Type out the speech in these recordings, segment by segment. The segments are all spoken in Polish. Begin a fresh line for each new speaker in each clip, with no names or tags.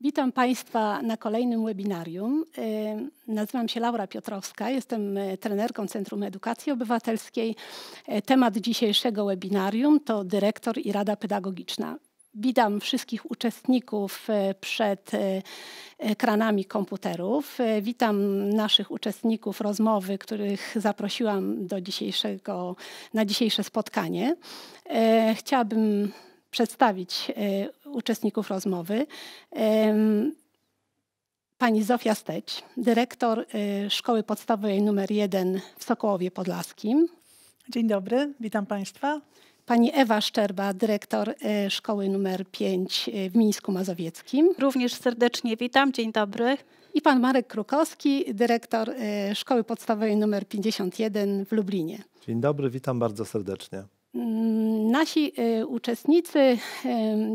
Witam Państwa na kolejnym webinarium. E, nazywam się Laura
Piotrowska, jestem e, trenerką Centrum Edukacji Obywatelskiej. E, temat dzisiejszego webinarium to dyrektor i Rada Pedagogiczna. Witam wszystkich uczestników przed ekranami komputerów. Witam naszych uczestników rozmowy, których zaprosiłam do dzisiejszego, na dzisiejsze spotkanie. Chciałabym przedstawić e, uczestników rozmowy. Pani Zofia Steć, dyrektor e, Szkoły Podstawowej nr 1 w Sokołowie Podlaskim. Dzień dobry, witam Państwa. Pani Ewa Szczerba, dyrektor e, Szkoły nr 5 w Mińsku Mazowieckim.
Również serdecznie witam, dzień dobry.
I pan Marek Krukowski, dyrektor Szkoły Podstawowej nr 51 w Lublinie.
Dzień dobry, witam bardzo serdecznie.
Mm, nasi y, uczestnicy y,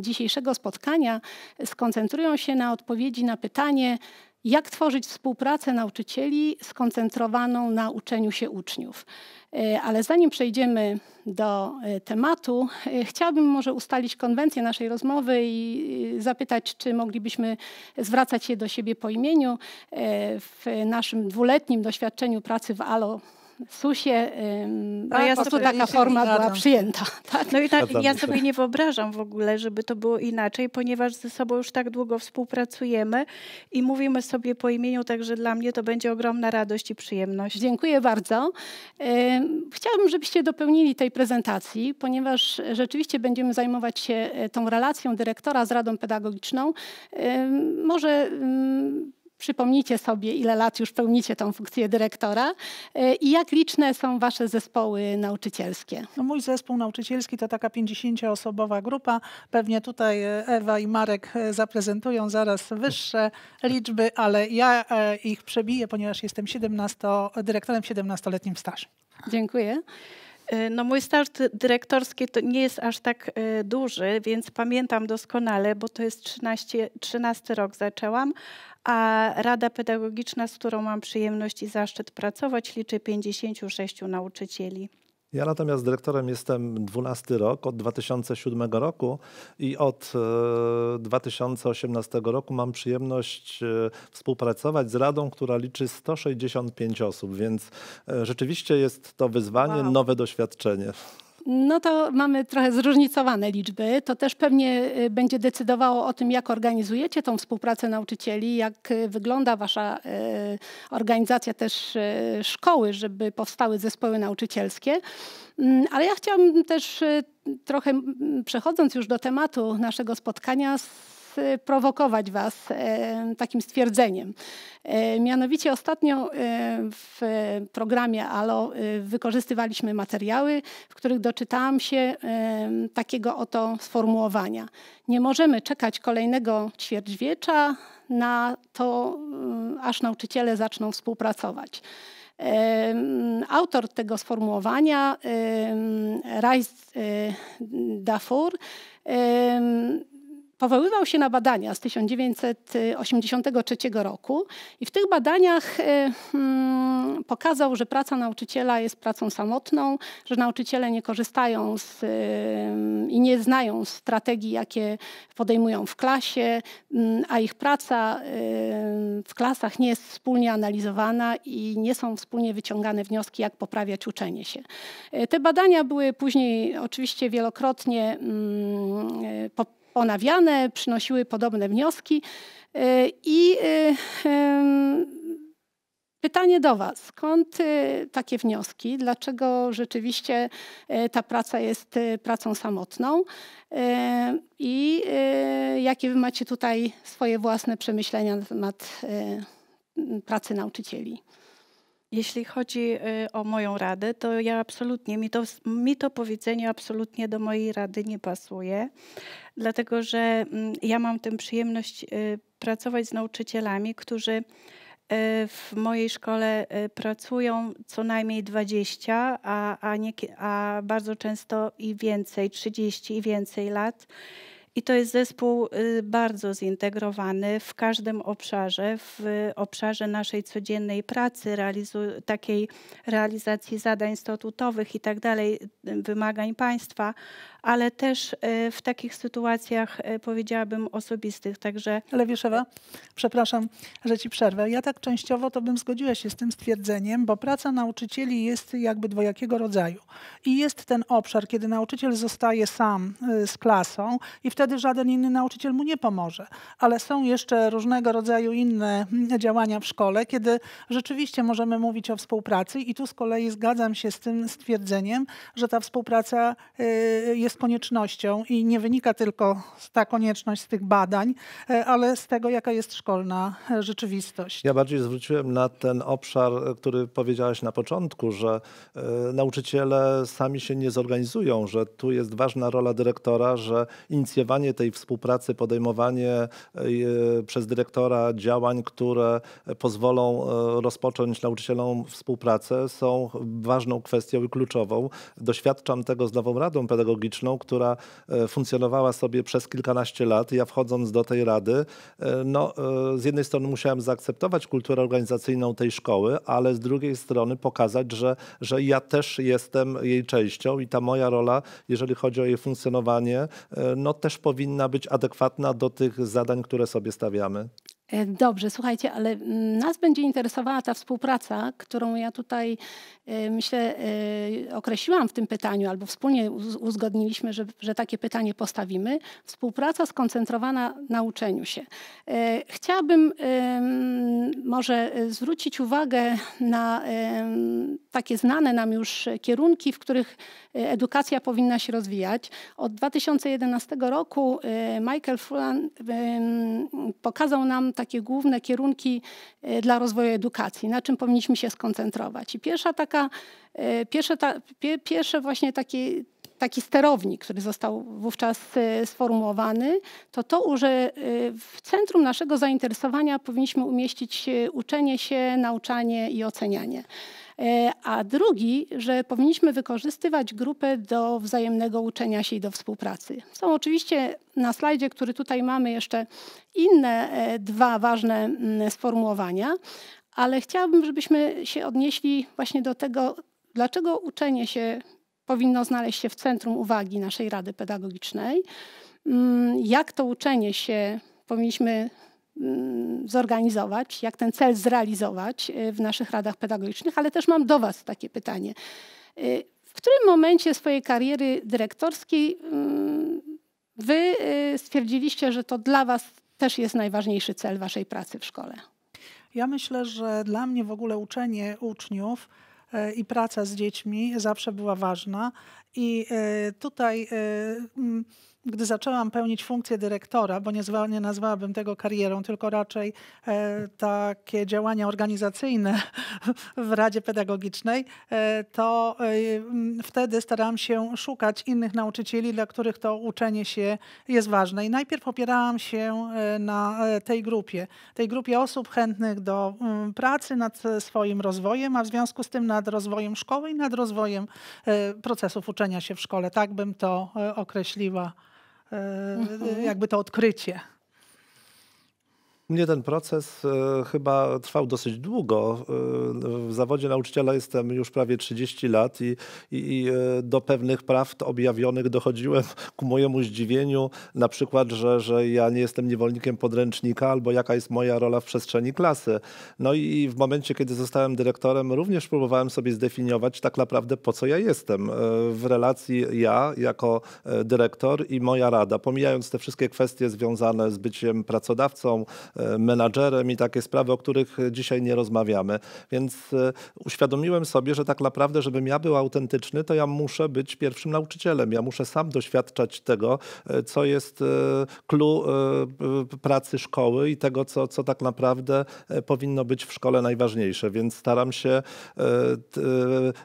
dzisiejszego spotkania skoncentrują się na odpowiedzi na pytanie, jak tworzyć współpracę nauczycieli skoncentrowaną na uczeniu się uczniów. Y, ale zanim przejdziemy do tematu, chciałabym może ustalić konwencję naszej rozmowy i zapytać, czy moglibyśmy zwracać się do siebie po imieniu. W naszym dwuletnim
doświadczeniu pracy w ALO SUSie no, ja po prostu sobie, taka forma była przyjęta. Tak? No i tak, ja sobie nie wyobrażam w ogóle, żeby to było inaczej, ponieważ ze sobą już tak długo współpracujemy i mówimy sobie po imieniu, także dla mnie to będzie ogromna radość i przyjemność. Dziękuję bardzo. Chciałabym, żebyście dopełnili tej prezentacji,
ponieważ rzeczywiście będziemy zajmować się e, tą relacją dyrektora z Radą Pedagogiczną. Może Przypomnijcie sobie, ile lat już pełnicie tą funkcję dyrektora e, i jak liczne są wasze zespoły nauczycielskie.
No mój zespół nauczycielski to taka 50-osobowa grupa. Pewnie tutaj e, Ewa i Marek e, zaprezentują zaraz wyższe liczby, ale ja ich przebiję, ponieważ jestem 17, dyrektorem 17-letnim w stażu. Dziękuję. E, no mój start
dyrektorski to nie jest aż tak e, duży, więc pamiętam doskonale, bo to jest 13, 13 rok zaczęłam, a Rada Pedagogiczna, z którą mam przyjemność i zaszczyt pracować, liczy 56 nauczycieli.
Ja natomiast dyrektorem jestem 12 rok, od 2007 roku i od 2018 e, roku mam przyjemność e, współpracować z Radą, która liczy 165 osób, więc e, rzeczywiście jest to wyzwanie, wow. nowe doświadczenie.
No to mamy trochę zróżnicowane liczby. To też pewnie y, będzie decydowało o tym, jak organizujecie tą współpracę nauczycieli, jak y, wygląda wasza y, organizacja też szkoły, żeby powstały zespoły nauczycielskie. Mm, ale ja chciałam też trochę mm, przechodząc już do tematu naszego spotkania, sprowokować y, Was y, takim stwierdzeniem. Y, mianowicie ostatnio w programie ALO wykorzystywaliśmy materiały, w których doczytałam się takiego oto sformułowania. Nie możemy czekać kolejnego ćwierćwiecza na to, aż nauczyciele zaczną współpracować. Autor tego sformułowania, Rice Dafur, powoływał się na badania z 1983 roku i w tych badaniach e, hmm, pokazał, że praca nauczyciela jest pracą samotną, że nauczyciele nie korzystają z, e, i nie znają strategii, jakie podejmują w klasie, mm, a ich praca e, w klasach nie jest wspólnie analizowana i nie są wspólnie wyciągane wnioski, jak poprawiać uczenie się. Te badania były później oczywiście wielokrotnie mm, po onawiane, przynosiły podobne wnioski. E, I e, Pytanie do Was. Skąd e, takie wnioski? Dlaczego rzeczywiście ta praca jest pracą samotną? I jakie Wy macie tutaj
swoje własne przemyślenia na temat pracy nauczycieli? Jeśli chodzi y, o moją radę, to ja absolutnie, mi to, mi to powiedzenie absolutnie do mojej rady nie pasuje, dlatego że mm, ja mam tę przyjemność y, pracować z nauczycielami, którzy y, w mojej szkole pracują co najmniej 20, a, a, nie, a bardzo często i więcej, 30 i więcej lat. I to jest zespół y, bardzo zintegrowany w każdym obszarze, w y, obszarze naszej codziennej pracy, realizu- takiej realizacji zadań statutowych i tak dalej, y, wymagań państwa, ale też w takich sytuacjach, powiedziałabym, osobistych. Także...
Ale przepraszam, że ci przerwę. Ja tak częściowo to bym zgodziła się z tym stwierdzeniem, bo praca nauczycieli jest jakby dwojakiego rodzaju. I jest ten obszar, kiedy nauczyciel zostaje sam z klasą i w wtedy żaden inny nauczyciel mu nie pomoże. Ale są jeszcze różnego rodzaju inne działania w szkole, kiedy rzeczywiście możemy mówić o współpracy i tu z kolei zgadzam się z tym stwierdzeniem, że ta współpraca y, jest koniecznością i nie wynika tylko ta konieczność z tych badań, y, ale z tego, jaka jest szkolna y, rzeczywistość.
Ja bardziej zwróciłem na ten obszar, który powiedziałaś na początku, że nauczyciele sami się nie zorganizują, że tu jest ważna rola dyrektora, że inicjowanie podejmowanie tej współpracy, podejmowanie e, przez dyrektora działań, które pozwolą e, rozpocząć nauczycielom współpracę, są ważną kwestią i kluczową. Doświadczam tego z nową Radą Pedagogiczną, która e, funkcjonowała sobie przez kilkanaście lat. Ja wchodząc do tej rady, no, z jednej strony musiałem zaakceptować kulturę organizacyjną tej szkoły, ale z drugiej strony pokazać, że, że ja też jestem jej częścią i ta moja rola, jeżeli chodzi o jej funkcjonowanie, no też powinna być adekwatna do tych zadań, które sobie stawiamy?
E, dobrze, słuchajcie, ale mm, nas będzie interesowała ta współpraca, którą ja tutaj e, myślę e, określiłam w tym pytaniu, albo wspólnie uzgodniliśmy, że, że takie pytanie postawimy. Współpraca skoncentrowana na uczeniu się. Chciałabym może zwrócić uwagę na takie znane nam już kierunki, w których edukacja powinna się rozwijać. Od 2011 roku Michael Fulan pokazał nam takie główne kierunki e, dla rozwoju edukacji, na czym powinniśmy się skoncentrować. I pierwsza taka, e, pierwsze, ta, pierwsze właśnie takie taki sterownik, który został wówczas y, sformułowany, to to, że y, w centrum naszego zainteresowania powinniśmy umieścić y, uczenie się, nauczanie i ocenianie. E, a drugi, że powinniśmy wykorzystywać grupę do wzajemnego uczenia się i do współpracy. Są oczywiście na slajdzie, który tutaj mamy, jeszcze inne e, dwa ważne mm, sformułowania, ale chciałabym, żebyśmy się odnieśli właśnie do tego, dlaczego uczenie się powinno znaleźć się w centrum uwagi naszej Rady Pedagogicznej. Mm, jak to uczenie się powinniśmy mm, zorganizować, jak ten cel zrealizować y, w naszych radach pedagogicznych, ale też mam do Was takie pytanie. Y, w którym momencie swojej kariery dyrektorskiej mm, Wy y, stwierdziliście, że to dla Was też jest najważniejszy cel Waszej pracy w szkole?
Ja myślę, że dla mnie w ogóle uczenie uczniów E, i praca z dziećmi zawsze była ważna. I e, tutaj e, gdy zaczęłam pełnić funkcję dyrektora, bo nie, zwa, nie nazwałabym tego karierą, tylko raczej e, takie działania organizacyjne w Radzie Pedagogicznej, e, to e, wtedy starałam się szukać innych nauczycieli, dla których to uczenie się jest ważne. I najpierw opierałam się e, na e, tej grupie, tej grupie osób chętnych do m, pracy nad swoim rozwojem, a w związku z tym nad rozwojem szkoły i nad rozwojem e, procesów uczenia się w szkole. Tak bym to określiła. E, mhm. jakby to odkrycie
mnie ten proces e, chyba trwał dosyć długo. E, w zawodzie nauczyciela jestem już prawie 30 lat i, i e, do pewnych prawd objawionych dochodziłem ku mojemu zdziwieniu, na przykład, że, że ja nie jestem niewolnikiem podręcznika albo jaka jest moja rola w przestrzeni klasy. No i w momencie, kiedy zostałem dyrektorem, również próbowałem sobie zdefiniować tak naprawdę po co ja jestem w relacji ja jako dyrektor i moja rada, pomijając te wszystkie kwestie związane z byciem pracodawcą, menadżerem i takie sprawy, o których dzisiaj nie rozmawiamy. Więc e, uświadomiłem sobie, że tak naprawdę, żebym ja był autentyczny, to ja muszę być pierwszym nauczycielem. Ja muszę sam doświadczać tego, e, co jest e, clue pracy szkoły i tego, co, co tak naprawdę powinno być w szkole najważniejsze. Więc staram się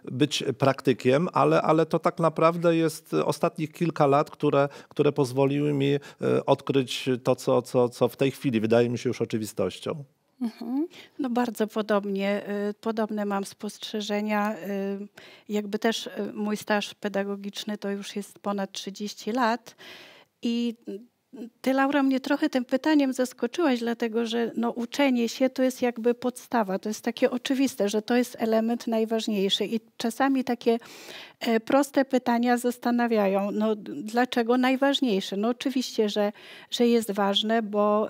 być praktykiem, ale, ale to tak naprawdę jest ostatnich kilka lat, które, które pozwoliły mi odkryć to, co, co, co w tej chwili wydaje mi się, się już oczywistością.
Mhm. No bardzo podobnie, y, podobne mam spostrzeżenia. Y, jakby też y, mój staż pedagogiczny to już jest ponad 30 lat i ty, Laura, mnie trochę tym pytaniem zaskoczyłaś, dlatego że no, uczenie się to jest jakby podstawa, to jest takie oczywiste, że to jest element najważniejszy. I czasami takie e, proste pytania zastanawiają, no, dlaczego najważniejsze? No oczywiście, że, że jest ważne, bo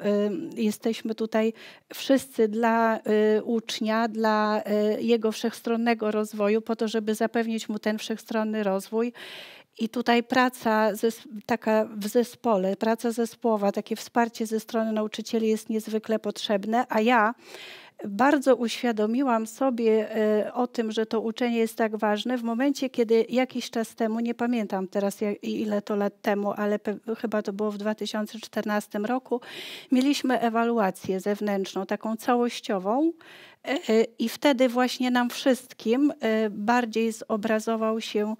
y, jesteśmy tutaj wszyscy dla y, ucznia, dla y, jego wszechstronnego rozwoju, po to, żeby zapewnić mu ten wszechstronny rozwój. I tutaj praca taka w zespole, praca zespołowa, takie wsparcie ze strony nauczycieli jest niezwykle potrzebne, a ja bardzo uświadomiłam sobie e, o tym, że to uczenie jest tak ważne w momencie, kiedy jakiś czas temu, nie pamiętam teraz ile to lat temu, ale chyba to było w 2014 roku, mieliśmy ewaluację zewnętrzną, taką całościową e, e, i wtedy właśnie nam wszystkim bardziej zobrazował się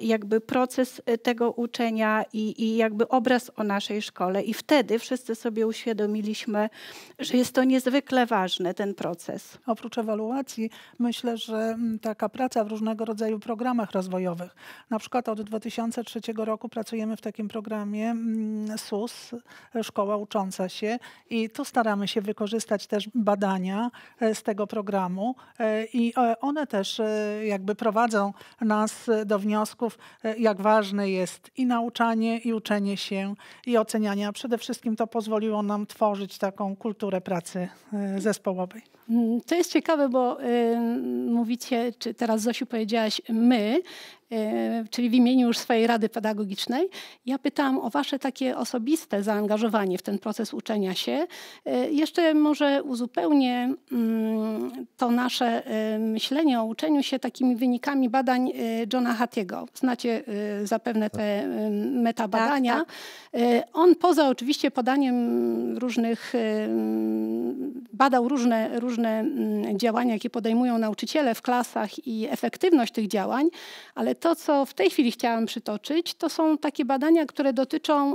jakby proces tego uczenia i, i, jakby obraz o naszej szkole. I wtedy wszyscy sobie uświadomiliśmy,
że jest to niezwykle ważne ten proces. Oprócz ewaluacji myślę, że mm, taka praca w różnego rodzaju programach rozwojowych, na przykład od 2003 roku pracujemy w takim programie SUS, mm, Szkoła Ucząca się i tu staramy się wykorzystać też badania e, z tego programu e, i e, one też jakby prowadzą nas do wniosków, jak ważne jest i nauczanie, i uczenie się, i ocenianie, a przede wszystkim to pozwoliło nam tworzyć taką kulturę pracy zespołowej.
Mm, to jest ciekawe, bo y, mówicie, czy teraz Zosiu powiedziałaś my, E, czyli w imieniu już swojej Rady Pedagogicznej. Ja pytałam o Wasze takie osobiste zaangażowanie w ten proces uczenia się. E, jeszcze może uzupełnię mm, to nasze e, myślenie o uczeniu się takimi wynikami badań Johna Hattiego. Znacie zapewne te tak. metabadania. Tak, tak. On poza oczywiście podaniem różnych, mm, badał różne, różne mm, działania, jakie podejmują nauczyciele w klasach i efektywność tych działań, ale to, co w tej chwili chciałam przytoczyć, to są takie badania, które dotyczą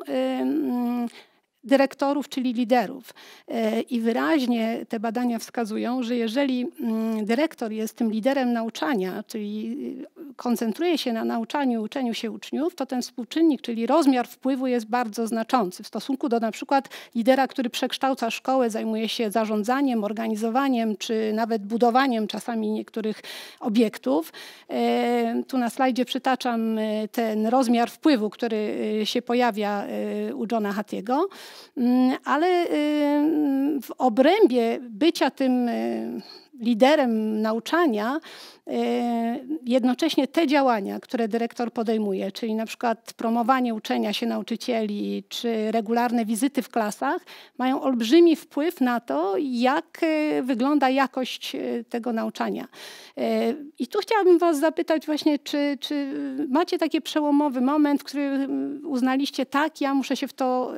dyrektorów, czyli liderów. E, I wyraźnie te badania wskazują, że jeżeli mm, dyrektor jest tym liderem nauczania, czyli e, koncentruje się na nauczaniu, uczeniu się uczniów, to ten współczynnik, czyli rozmiar wpływu jest bardzo znaczący w stosunku do na przykład lidera, który przekształca szkołę, zajmuje się zarządzaniem, organizowaniem czy nawet budowaniem czasami niektórych obiektów. E, tu na slajdzie przytaczam ten rozmiar wpływu, który się pojawia u Johna Hattiego. Mm, ale y, w obrębie bycia tym y, liderem nauczania e, jednocześnie te działania, które dyrektor podejmuje, czyli na przykład promowanie uczenia się nauczycieli czy regularne wizyty w klasach, mają olbrzymi wpływ na to, jak e, wygląda jakość e, tego nauczania. I tu chciałabym Was zapytać właśnie, czy, czy macie taki przełomowy moment, w którym uznaliście tak, ja muszę się w to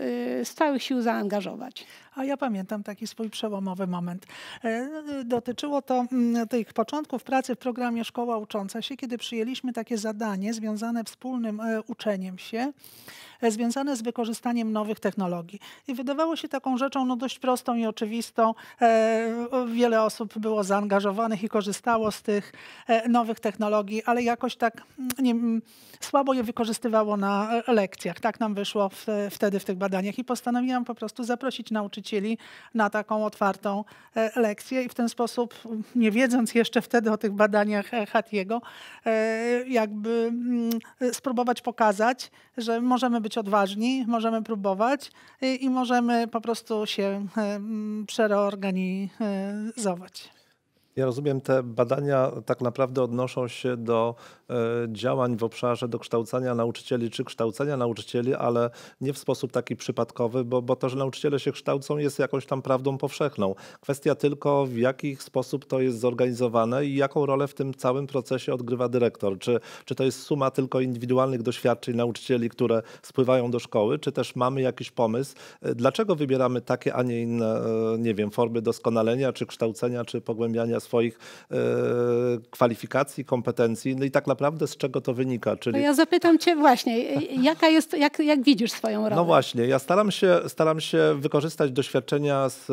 z całych sił zaangażować?
A ja pamiętam taki swój przełomowy moment. E, dotyczyło to mm, tych początków pracy w programie Szkoła Ucząca się, kiedy przyjęliśmy takie zadanie związane wspólnym e, uczeniem się związane z wykorzystaniem nowych technologii. I wydawało się taką rzeczą no, dość prostą i oczywistą. E, wiele osób było zaangażowanych i korzystało z tych e, nowych technologii, ale jakoś tak mm, nie, mm, słabo je wykorzystywało na e, lekcjach. Tak nam wyszło w, wtedy w tych badaniach i postanowiłam po prostu zaprosić nauczycieli na taką otwartą lekcję i w ten sposób, nie wiedząc jeszcze wtedy o tych badaniach Hatiego, jakby mm, spróbować pokazać, że możemy być być odważni, możemy próbować i, y, i możemy po prostu się y, mm, przereorganizować.
Ja rozumiem, te badania tak naprawdę odnoszą się do e, działań w obszarze dokształcania nauczycieli czy kształcenia nauczycieli, ale nie w sposób taki przypadkowy, bo, bo to, że nauczyciele się kształcą jest jakąś tam prawdą powszechną. Kwestia tylko w jaki sposób to jest zorganizowane i jaką rolę w tym całym procesie odgrywa dyrektor. Czy, czy to jest suma tylko indywidualnych doświadczeń nauczycieli, które spływają do szkoły, czy też mamy jakiś pomysł, e, dlaczego wybieramy takie, a nie inne, e, nie wiem, formy doskonalenia, czy kształcenia, czy pogłębiania swoich e, kwalifikacji, kompetencji. No i tak naprawdę z czego to wynika? Czyli... ja
zapytam cię właśnie, jaka jest, jak, jak widzisz swoją rolę? No
właśnie, ja staram się, staram się wykorzystać doświadczenia z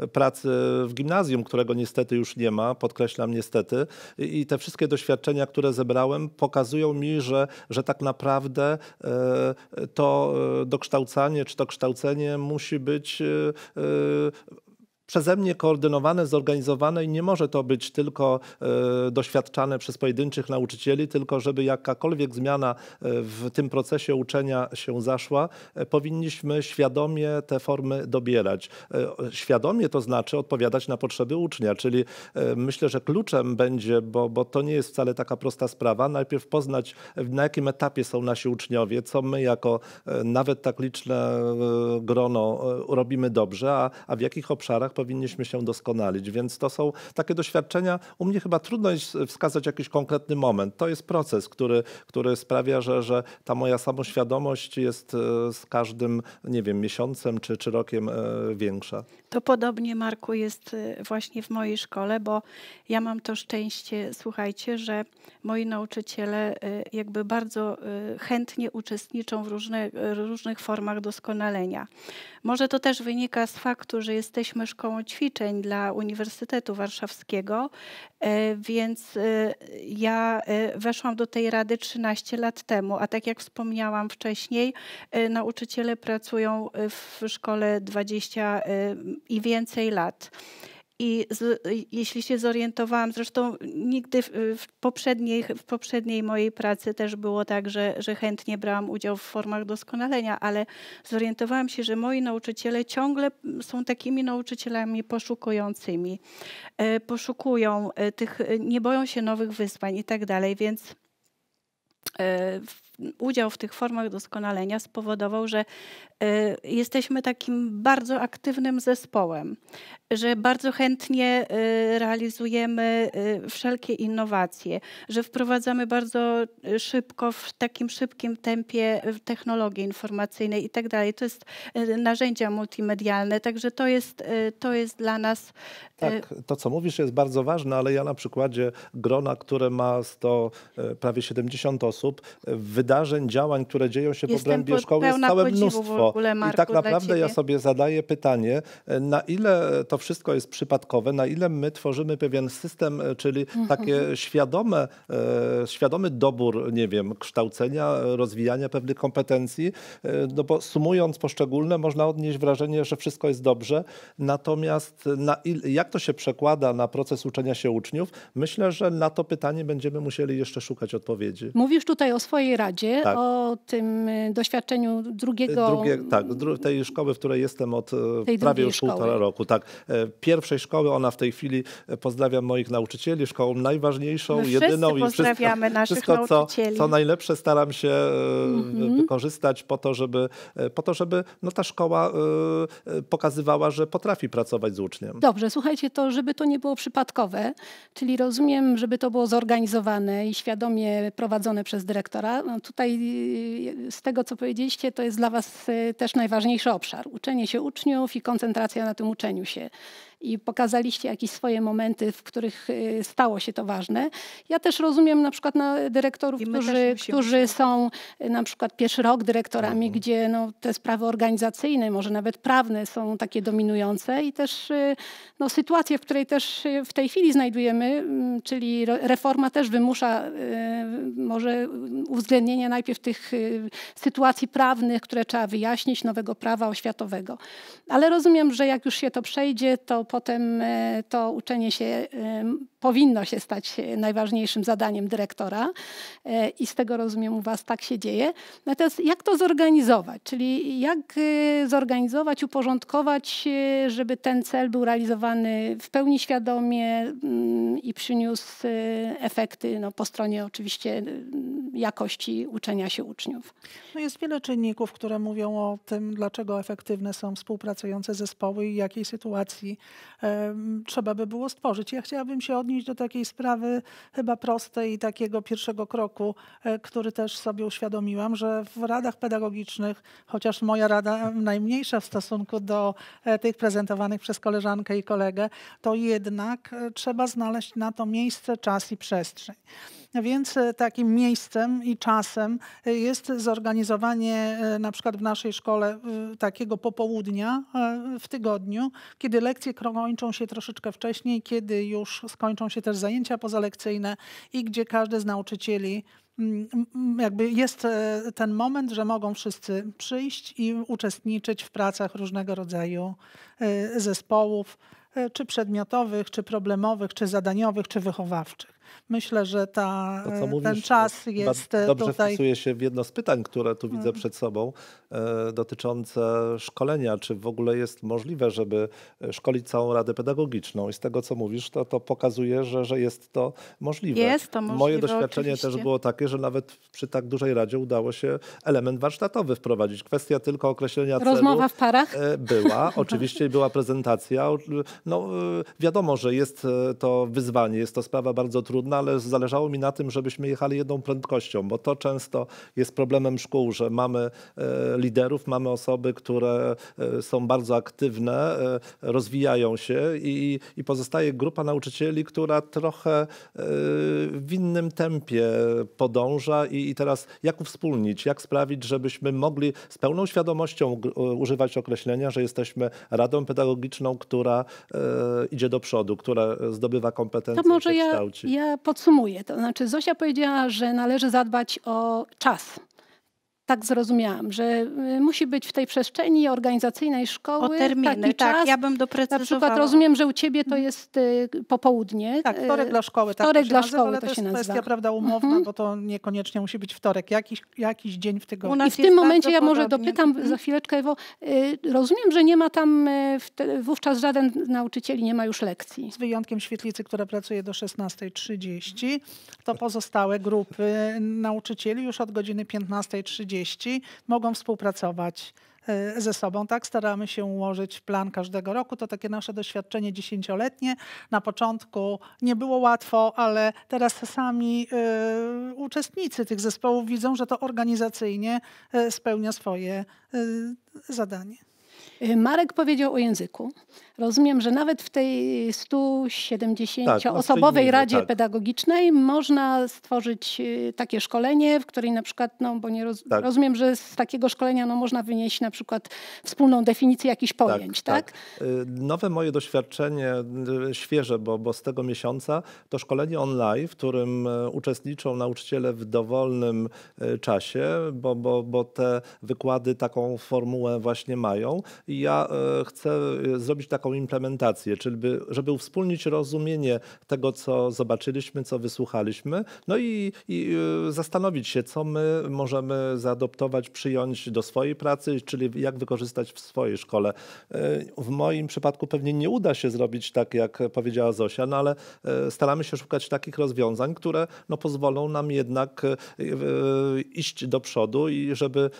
e, pracy w gimnazjum, którego niestety już nie ma, podkreślam niestety. I te wszystkie doświadczenia, które zebrałem, pokazują mi, że, że tak naprawdę e, to dokształcanie czy to kształcenie musi być przeze mnie koordynowane, zorganizowane i nie może to być tylko e, doświadczane przez pojedynczych nauczycieli, tylko żeby jakakolwiek zmiana e, w tym procesie uczenia się zaszła, e, powinniśmy świadomie te formy dobierać. świadomie to znaczy odpowiadać na potrzeby ucznia, czyli myślę, że kluczem będzie, bo, bo to nie jest wcale taka prosta sprawa, najpierw poznać na jakim etapie są nasi uczniowie, co my jako nawet tak liczne grono robimy dobrze, a, a w jakich obszarach powinniśmy się doskonalić. Więc to są takie doświadczenia. U mnie chyba trudno jest wskazać jakiś konkretny moment. To jest proces, który, który sprawia, że, że ta moja samoświadomość jest e, z każdym, nie wiem, miesiącem czy, czy rokiem e, większa.
To podobnie, Marku, jest e, właśnie w mojej szkole, bo ja mam to szczęście, słuchajcie, że moi nauczyciele jakby bardzo chętnie uczestniczą w różne, różnych formach doskonalenia. Może to też wynika z faktu, że jesteśmy szkołą, ćwiczeń dla Uniwersytetu Warszawskiego, e, więc e, ja e, weszłam do tej rady 13 lat temu, a tak jak wspomniałam wcześniej, nauczyciele pracują w szkole 20 i więcej lat. I z, y, jeśli się zorientowałam, zresztą nigdy w, w, poprzedniej, w poprzedniej mojej pracy też było tak, że, że chętnie brałam udział w formach doskonalenia, ale zorientowałam się, że moi nauczyciele ciągle są takimi nauczycielami poszukującymi. E, poszukują e, tych, e, nie boją się nowych wyzwań i tak dalej, więc udział w tych formach doskonalenia spowodował, że y, jesteśmy takim bardzo aktywnym zespołem, że bardzo chętnie y, realizujemy y, wszelkie innowacje, że wprowadzamy bardzo szybko, w takim szybkim tempie technologie informacyjne i tak dalej. To jest narzędzia multimedialne, także to jest, to jest dla nas... Tak,
to co mówisz jest bardzo ważne, ale ja na przykładzie grona, które ma 100, prawie 70 osób, wydaje wydarzeń, działań, które dzieją się w obrębie szkoły jest całe mnóstwo. Ogóle, Marku, I tak naprawdę ja sobie zadaję pytanie, e, na ile to wszystko jest przypadkowe, na ile my tworzymy pewien system, e, czyli mhm. takie świadome, e, świadomy dobór, nie wiem, kształcenia, rozwijania pewnych kompetencji, no bo sumując poszczególne można odnieść wrażenie, że wszystko jest dobrze, natomiast na ile, jak to się przekłada na proces uczenia się uczniów, myślę, że na to pytanie będziemy musieli jeszcze szukać odpowiedzi.
Mówisz tutaj o swojej radzie tak. o tym y, doświadczeniu drugiego... Drugie,
tak, dru tej szkoły, w której jestem od y, prawie już półtora roku. Tak. E, pierwszej szkoły, ona w tej chwili, e, pozdrawiam moich nauczycieli, szkołą najważniejszą, My jedyną i wszystko, wszystko co, co najlepsze staram się e, mhm. wykorzystać po to, żeby, po to, żeby no, ta szkoła pokazywała, że potrafi pracować z uczniem. Dobrze,
słuchajcie, to żeby to nie było przypadkowe, czyli rozumiem, żeby to było zorganizowane i świadomie prowadzone przez dyrektora, no tutaj y, z tego, co powiedzieliście, to jest dla Was y, też najważniejszy obszar. Uczenie się uczniów i koncentracja na tym uczeniu się i pokazaliście jakieś swoje momenty, w których y, stało się to ważne. Ja też rozumiem na przykład na dyrektorów, którzy, którzy są y, na przykład pierwszy rok dyrektorami, mhm. gdzie no, te sprawy organizacyjne, może nawet prawne są takie dominujące i też y, no, sytuację, w której też w tej chwili znajdujemy, mm, czyli reforma też wymusza może uwzględnienie najpierw tych sytuacji prawnych, które trzeba wyjaśnić, nowego prawa oświatowego. Ale rozumiem, że jak już się to przejdzie, to potem e, to uczenie się e, powinno się stać e, najważniejszym zadaniem dyrektora i z tego rozumiem u Was tak się dzieje. Natomiast jak to zorganizować? Czyli jak zorganizować, uporządkować, żeby ten cel był realizowany w pełni świadomie mm, i przyniósł
efekty no, po stronie oczywiście jakości uczenia się uczniów? No jest wiele czynników, które mówią o tym, dlaczego efektywne są współpracujące zespoły i jakiej sytuacji trzeba by było stworzyć. Ja chciałabym się odnieść do takiej sprawy chyba prostej i takiego pierwszego kroku, e, który też sobie uświadomiłam, że w radach pedagogicznych, chociaż moja rada najmniejsza w stosunku do e, tych prezentowanych przez koleżankę i kolegę, to jednak e, trzeba znaleźć na to miejsce, czas i przestrzeń. Więc takim miejscem i czasem jest zorganizowanie na przykład w naszej szkole takiego popołudnia w tygodniu, kiedy lekcje krążą kończą się troszeczkę wcześniej, kiedy już skończą się też zajęcia pozalekcyjne i gdzie każdy z nauczycieli mm, mm, mm, jakby jest e, ten moment, że mogą wszyscy przyjść i uczestniczyć w pracach różnego rodzaju e, zespołów, e, czy przedmiotowych, czy problemowych, czy zadaniowych, czy wychowawczych myślę, że ta, to, e, ten mówisz, czas jest e, dobrze tutaj... wpisuje
się w jedno z pytań, które tu widzę mm. przed sobą, e, dotyczące szkolenia. Czy w ogóle jest możliwe, żeby szkolić całą Radę Pedagogiczną? I z tego, co mówisz, to, to pokazuje, że, że jest to możliwe. Jest to możliwe, Moje doświadczenie oczywiście. też było takie, że nawet przy tak dużej Radzie udało się element warsztatowy wprowadzić. Kwestia tylko określenia celu. Rozmowa w parach? Była, oczywiście była prezentacja. No, wiadomo, że jest to wyzwanie, jest to sprawa bardzo trudna, trudna, ale zależało mi na tym, żebyśmy jechali jedną prędkością, bo to często jest problemem szkół, że mamy e, liderów, mamy osoby, które e, są bardzo aktywne, e, rozwijają się i, i pozostaje grupa nauczycieli, która trochę w innym tempie podąża i, i teraz jak uwspólnić, jak sprawić, żebyśmy mogli z pełną świadomością używać określenia, że jesteśmy radą pedagogiczną, która idzie do przodu, która zdobywa kompetencje, to może się ja, kształci. Ja
podsumuję. To znaczy Zosia powiedziała, że należy zadbać o czas, tak zrozumiałam, że y, musi być w tej przestrzeni organizacyjnej szkoły. O terminy, taki tak, czas. ja bym doprecyzowała. Na przykład rozumiem, że u Ciebie to mhm. jest y, popołudnie. Tak, y, wtorek dla szkoły. Tak wtorek tak, dla szkoły nazywa, to, to się nazywa. To jest kwestia, prawda,
umowna, mhm. bo to niekoniecznie musi być wtorek, jakiś, jakiś dzień w tygodniu. I w tym momencie ja może dopytam mhm. za
chwileczkę, Ewo, rozumiem, że nie ma tam
wówczas żaden nauczycieli nie ma już lekcji. Z wyjątkiem świetlicy, która pracuje do 16.30, to pozostałe grupy nauczycieli już od godziny 15.30 30 mogą współpracować e, ze sobą. Tak staramy się ułożyć plan każdego roku. To takie nasze doświadczenie dziesięcioletnie. Na początku nie było łatwo, ale teraz sami y, uczestnicy tych zespołów widzą, że to organizacyjnie y, spełnia swoje y, zadanie. Y, Marek powiedział o
języku. Rozumiem, że nawet w tej 170-osobowej tak, Radzie tak. Pedagogicznej można stworzyć y, takie szkolenie, w której na przykład, no bo nie roz, tak. rozumiem, że z takiego szkolenia no, można wynieść na przykład wspólną definicję jakichś tak, pojęć, tak?
tak. Y, nowe moje doświadczenie, świeże, bo, bo z tego miesiąca, to szkolenie online, w którym uczestniczą nauczyciele w dowolnym czasie, bo, bo, bo te wykłady taką formułę właśnie mają i ja e, chcę e, zrobić taką implementację, czyli by, żeby uwspólnić rozumienie tego, co zobaczyliśmy, co wysłuchaliśmy, no i, i e, zastanowić się, co my możemy zaadoptować, przyjąć do swojej pracy, czyli jak wykorzystać w swojej szkole. W moim przypadku pewnie nie uda się zrobić tak, jak powiedziała Zosia, no ale staramy się szukać takich rozwiązań, które no, pozwolą nam jednak iść do przodu i żeby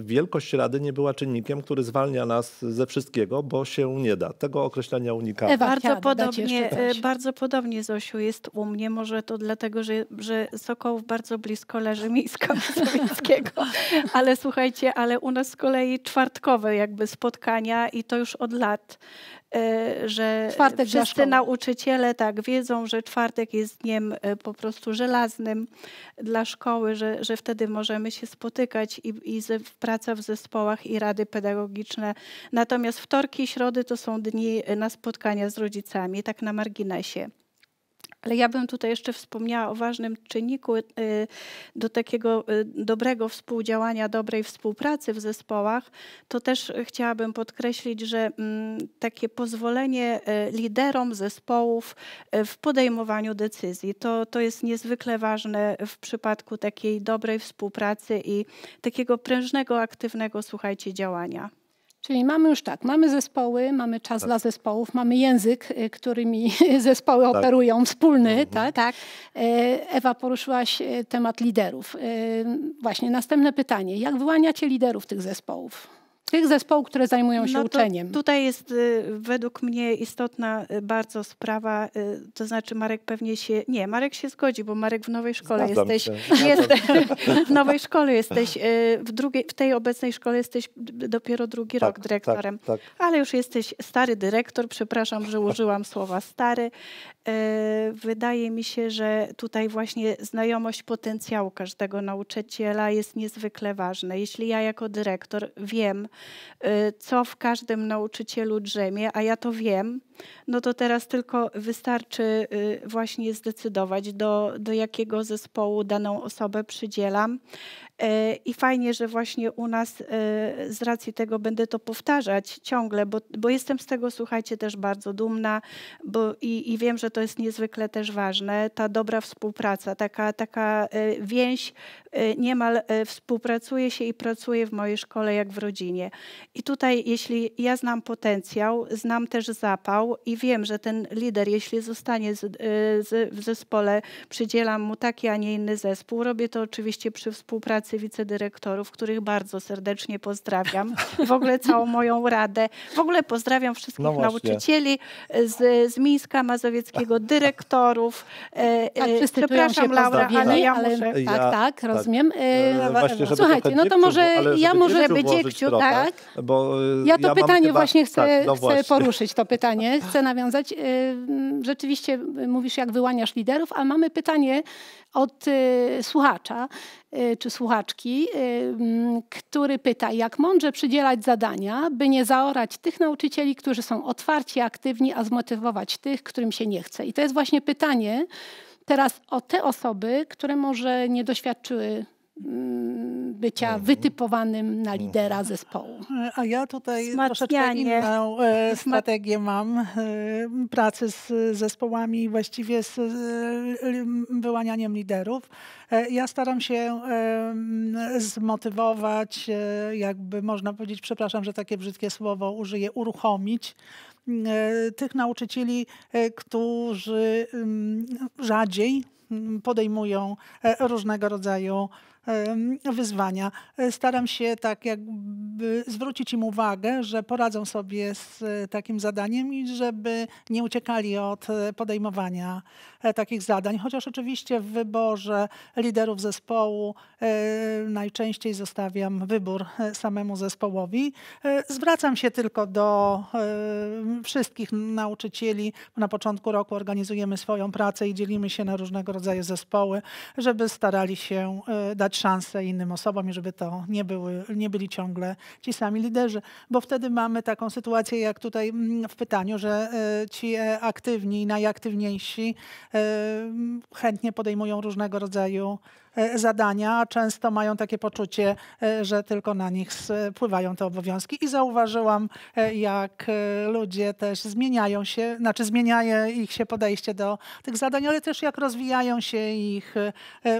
wielkość Rady nie była czynnikiem, który zwalnia nas nas ze wszystkiego, bo się nie da. Tego określenia unikamy. Bardzo podobnie, e,
bardzo podobnie Zosiu jest u mnie. Może to dlatego, że, że Sokołów bardzo blisko leży mi z Ale słuchajcie, ale u nas z kolei czwartkowe jakby spotkania i to już od lat e, że czwartek wszyscy nauczyciele tak wiedzą, że czwartek jest dniem e, po prostu żelaznym dla szkoły, że, że wtedy możemy się spotykać i, i praca w zespołach i rady pedagogiczne Natomiast wtorki i środy to są dni e, na spotkania z rodzicami, tak na marginesie. Ale ja bym tutaj jeszcze wspomniała o ważnym czynniku e, do takiego e, dobrego współdziałania, dobrej współpracy w zespołach. To też chciałabym podkreślić, że mm, takie pozwolenie liderom zespołów w podejmowaniu decyzji to, to jest niezwykle ważne w przypadku takiej dobrej współpracy i takiego prężnego, aktywnego, słuchajcie, działania.
Czyli mamy już tak, mamy zespoły, mamy czas tak. dla zespołów, mamy język, y, którymi zespoły tak. operują, wspólny, mhm. tak? tak? E, Ewa, poruszyłaś e, temat liderów. E, właśnie, następne pytanie. Jak wyłaniacie liderów tych zespołów? tych zespołów, które zajmują się no uczeniem.
Tutaj jest y, według mnie istotna y, bardzo sprawa, y, to znaczy Marek pewnie się, nie, Marek się zgodzi, bo Marek w nowej szkole Zgadzam jesteś, jest, w nowej szkole jesteś, y, w, drugiej, w tej obecnej szkole jesteś dopiero drugi tak, rok tak, dyrektorem, tak, tak. ale już jesteś stary dyrektor, przepraszam, że użyłam słowa stary. Y, wydaje mi się, że tutaj właśnie znajomość potencjału każdego nauczyciela jest niezwykle ważna. Jeśli ja jako dyrektor wiem, Y, co w każdym nauczycielu drzemie, a ja to wiem, no to teraz tylko wystarczy y, właśnie zdecydować, do, do jakiego zespołu daną osobę przydzielam E, I fajnie, że właśnie u nas e, z racji tego będę to powtarzać ciągle, bo, bo jestem z tego, słuchajcie, też bardzo dumna bo i, i wiem, że to jest niezwykle też ważne. Ta dobra współpraca, taka, taka e, więź niemal współpracuje się i pracuje w mojej szkole jak w rodzinie. I tutaj, jeśli ja znam potencjał, znam też zapał i wiem, że ten lider, jeśli zostanie z, z, w zespole, przydzielam mu taki, a nie inny zespół. Robię to oczywiście przy współpracy pracę wicedyrektorów, których bardzo serdecznie pozdrawiam. W ogóle całą moją radę. W ogóle pozdrawiam wszystkich no nauczycieli e, z, z Mińska Mazowieckiego, dyrektorów. E, tak, e,
przepraszam,
Laura, ale ja muszę... Tak, tak, tak, rozumiem. E, słuchajcie, no to może ja może być dziekciu, tak? Bo, ja to ja pytanie chyba, właśnie chcę, tak, no właśnie. poruszyć,
to pytanie, chcę nawiązać. Rzeczywiście mówisz, jak wyłaniasz liderów, a mamy pytanie od słuchacza. Y, czy słuchaczki, y, który pyta, jak mądrze przydzielać zadania, by nie zaorać tych nauczycieli, którzy są otwarci, aktywni, a zmotywować tych, którym się nie chce. I to jest właśnie pytanie teraz o te osoby, które może nie doświadczyły bycia mhm.
wytypowanym na mhm. lidera zespołu. E, a ja tutaj troszeczkę inną e, strategię mam e, pracy z zespołami, właściwie z wyłanianiem liderów. Ja staram się zmotywować, jakby można powiedzieć, przepraszam, że takie brzydkie słowo użyję, uruchomić tych nauczycieli, którzy rzadziej podejmują różnego rodzaju wyzwania. E, staram się tak jakby zwrócić im uwagę, że poradzą sobie z e, takim zadaniem i żeby nie uciekali od e, podejmowania takich zadań. Chociaż oczywiście w wyborze liderów zespołu najczęściej zostawiam wybór samemu zespołowi. Zwracam się tylko do wszystkich nauczycieli. Na początku roku organizujemy swoją pracę i dzielimy się na różnego rodzaju zespoły, żeby starali się dać szansę innym osobom i żeby to nie, były, nie byli ciągle ci sami liderzy, bo wtedy mamy taką sytuację jak tutaj mm, w pytaniu, że e, ci e, aktywni, najaktywniejsi e, chętnie podejmują różnego rodzaju E, zadania, często mają takie poczucie, e, że tylko na nich spływają te obowiązki. I zauważyłam, e, jak ludzie też zmieniają się, znaczy zmienia ich się podejście do tych zadań, ale też jak rozwijają się ich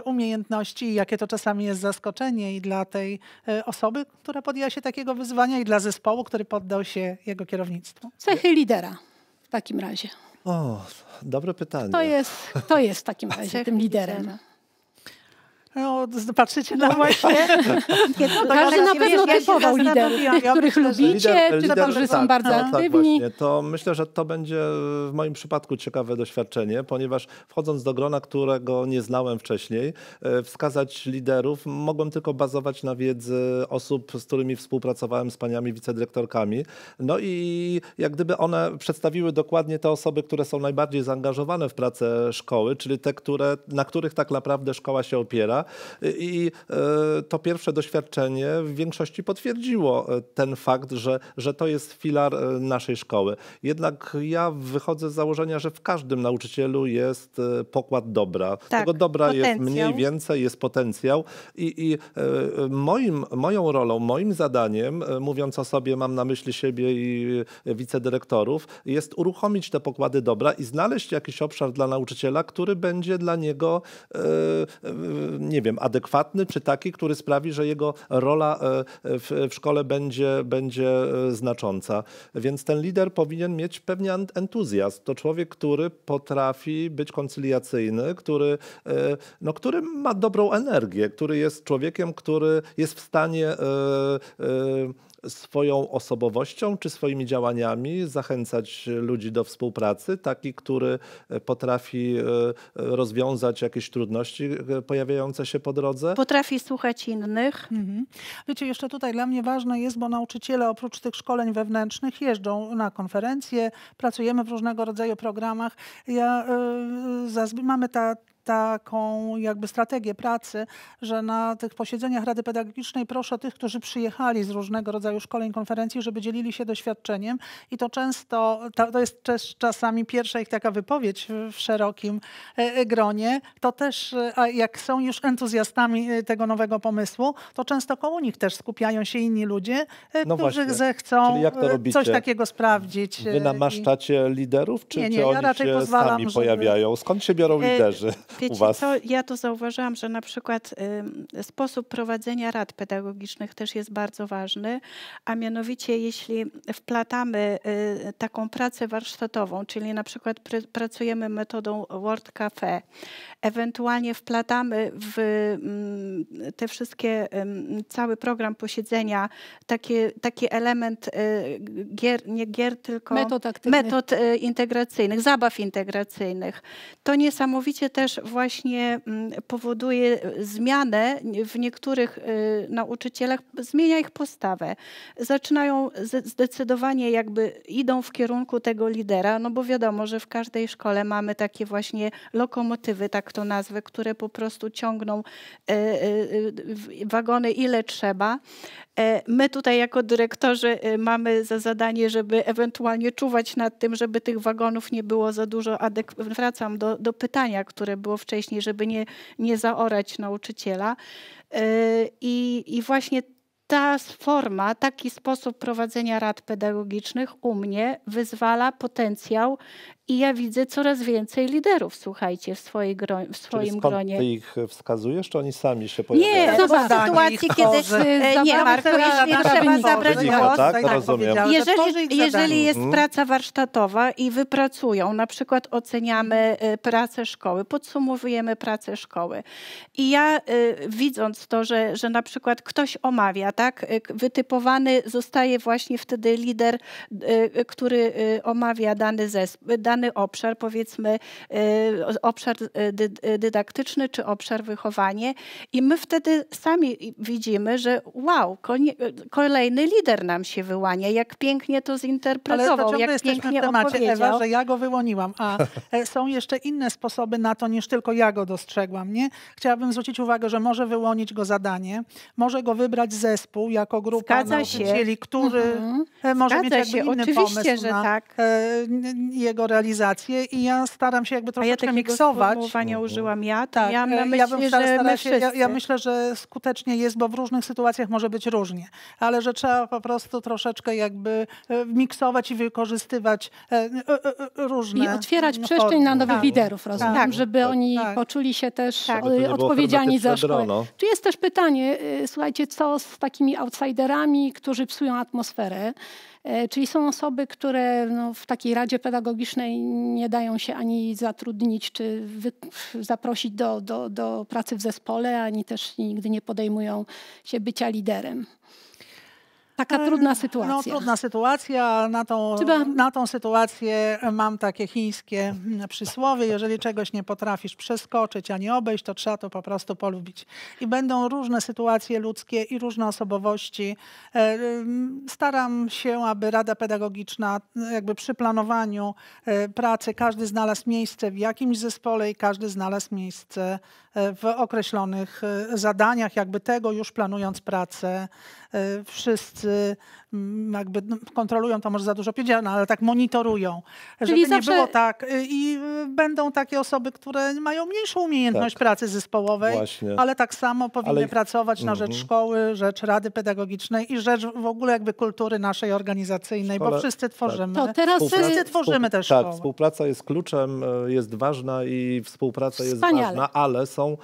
umiejętności i jakie to czasami jest zaskoczenie i dla tej osoby, która podjęła się takiego wyzwania i dla zespołu, który poddał się jego kierownictwu. Cechy lidera w takim razie.
O, dobre pytanie. To
jest, to jest w takim
razie tym liderem.
No, patrzycie na no właśnie.
Każdy na pewno typował liderów, których lubicie, czy którzy są tak, bardzo tak, aktywni.
To myślę, że to będzie w moim przypadku ciekawe doświadczenie, ponieważ wchodząc do grona, którego nie znałem wcześniej, e, wskazać liderów mogłem tylko bazować na wiedzy osób, z którymi współpracowałem, z paniami wicedyrektorkami. No i jak gdyby one przedstawiły dokładnie te osoby, które są najbardziej zaangażowane w pracę szkoły, czyli te, które, na których tak naprawdę szkoła się opiera i e, to pierwsze doświadczenie w większości potwierdziło e, ten fakt, że, że to jest filar e, naszej szkoły. Jednak ja wychodzę z założenia, że w każdym nauczycielu jest pokład dobra. Tak, Tego dobra potencjał. jest mniej więcej, jest potencjał i, i moim, moją rolą, moim zadaniem, mówiąc o sobie, mam na myśli siebie i wicedyrektorów, jest uruchomić te pokłady dobra i znaleźć jakiś obszar dla nauczyciela, który będzie dla niego nie wiem, adekwatny, czy taki, który sprawi, że jego rola e, w, w szkole będzie, będzie e, znacząca. Więc ten lider powinien mieć pewnie entuzjazm. To człowiek, który potrafi być koncyliacyjny, który, e, no, który ma dobrą energię, który jest człowiekiem, który jest w stanie. Yy, yy, swoją osobowością czy swoimi działaniami zachęcać ludzi do współpracy, taki, który e, potrafi e, e, rozwiązać jakieś trudności pojawiające się po drodze?
Potrafi słuchać innych. Mhm. Wiecie, jeszcze tutaj dla mnie ważne jest, bo nauczyciele oprócz tych szkoleń wewnętrznych jeżdżą na konferencje, pracujemy w różnego rodzaju programach. Ja, mamy ta taką jakby strategię pracy, że na tych posiedzeniach Rady Pedagogicznej proszę tych, którzy przyjechali z różnego rodzaju szkoleń, konferencji, żeby dzielili się doświadczeniem i to często, to jest czasami pierwsza ich taka wypowiedź w szerokim e, e, gronie, to też e, jak są już entuzjastami tego nowego pomysłu, to często koło nich też skupiają się inni ludzie, no którzy właśnie. zechcą coś takiego sprawdzić. Wy namaszczacie
liderów, czy, nie, nie, czy oni ja raczej się pozwalam, sami żeby... pojawiają? Skąd się biorą liderzy? Wiecie, u was?
ja to zauważyłam, że na przykład y, sposób prowadzenia rad pedagogicznych też jest bardzo ważny, a mianowicie jeśli wplatamy y, taką pracę warsztatową, czyli na przykład pr pracujemy metodą Word Cafe, ewentualnie wplatamy w y, te wszystkie, cały program posiedzenia, taki, taki element y, gier, nie gier, tylko metod, metod y, integracyjnych, zabaw integracyjnych, to niesamowicie też właśnie mm, powoduje e, zmianę w niektórych e, nauczycielach, zmienia ich postawę. Zaczynają zdecydowanie jakby idą w kierunku tego lidera, no bo wiadomo, że w każdej szkole mamy takie właśnie lokomotywy, tak to nazwę, które po prostu ciągną e, wagony ile trzeba. My tutaj jako dyrektorzy mamy za zadanie, żeby ewentualnie czuwać nad tym, żeby tych wagonów nie było za dużo. Wracam do, do pytania, które było było wcześniej, żeby nie, nie zaorać nauczyciela. Y, I, I właśnie ta forma, taki sposób prowadzenia rad pedagogicznych u mnie wyzwala potencjał i ja widzę coraz więcej liderów, słuchajcie, w, swojej groń,
w swoim Czyli skąd gronie. Ty ich wskazujesz, czy oni sami się pojawiają? E, nie, to są sytuacje, kiedy Zabawę, nie, Marku, jeśli trzeba zabrać głos, tak, tak rozumiem. Tak, jeżeli, jeżeli jest mhm. praca
warsztatowa i wypracują, na przykład oceniamy e, pracę szkoły, podsumowujemy pracę szkoły i ja y, widząc to, że, że na przykład ktoś omawia tak? Y, wytypowany zostaje właśnie wtedy lider, y, który y, omawia dany, zesp- dany obszar, powiedzmy obszar dydaktyczny czy obszar wychowanie i my wtedy sami widzimy, że wow, kolejny lider nam się wyłania, jak pięknie to zinterpretował, Ale to jak pięknie w temacie, Ewa, że ja
go wyłoniłam, a e, są jeszcze inne sposoby na to, niż tylko ja go dostrzegłam, nie? Chciałabym zwrócić uwagę, że może wyłonić go zadanie, może go wybrać zespół, zespół, jako grupa nauczycieli, no, się. którzy mhm. E, może Zgadza mieć jakby inny Oczywiście, pomysł na tak. E, jego realizację i ja staram się jakby troszeczkę ja miksować. Ja mhm.
użyłam ja, tak. ja myśli, e, ja bym się, ja, ja,
myślę, że skutecznie jest, bo w różnych sytuacjach może być różnie, ale że trzeba po prostu troszeczkę jakby miksować i wykorzystywać różne I otwierać formy. przestrzeń na nowych tak. liderów, rozumiem, tak. tak. żeby
oni tak. tak. poczuli się też tak. odpowiedzialni za szkołę. No. Tu jest też pytanie, słuchajcie, co z takim takimi outsiderami, którzy psują atmosferę. E, czyli są osoby, które no, w takiej radzie pedagogicznej nie dają się ani zatrudnić czy zaprosić do, do, do pracy w zespole, ani też nigdy nie podejmują się bycia liderem.
Taka e, no, trudna sytuacja. No, trudna sytuacja. Na tą, na tą sytuację mam takie chińskie mm, przysłowie. Jeżeli czegoś nie potrafisz przeskoczyć ani obejść, to trzeba to po prostu polubić. I będą różne sytuacje ludzkie i różne osobowości. E, staram się, aby Rada Pedagogiczna e, jakby przy planowaniu pracy każdy znalazł miejsce w jakimś zespole i każdy znalazł miejsce w określonych zadaniach, jakby tego już planując pracę wszyscy Mm, jakby no, kontrolują, to może za dużo powiedziane, no, ale tak monitorują, Czyli żeby zawsze... nie było tak. Y, I y, będą takie osoby, które mają mniejszą umiejętność tak. pracy zespołowej, Właśnie. ale tak samo powinny ale... pracować na rzecz mhm. szkoły, rzecz Rady Pedagogicznej i rzecz w ogóle jakby kultury naszej organizacyjnej, Szkole... bo wszyscy tak. tworzymy. Tak. To teraz wszyscy y, tworzymy też szkoły. Tak,
współpraca jest kluczem, jest ważna i współpraca Wspaniale. jest ważna, ale są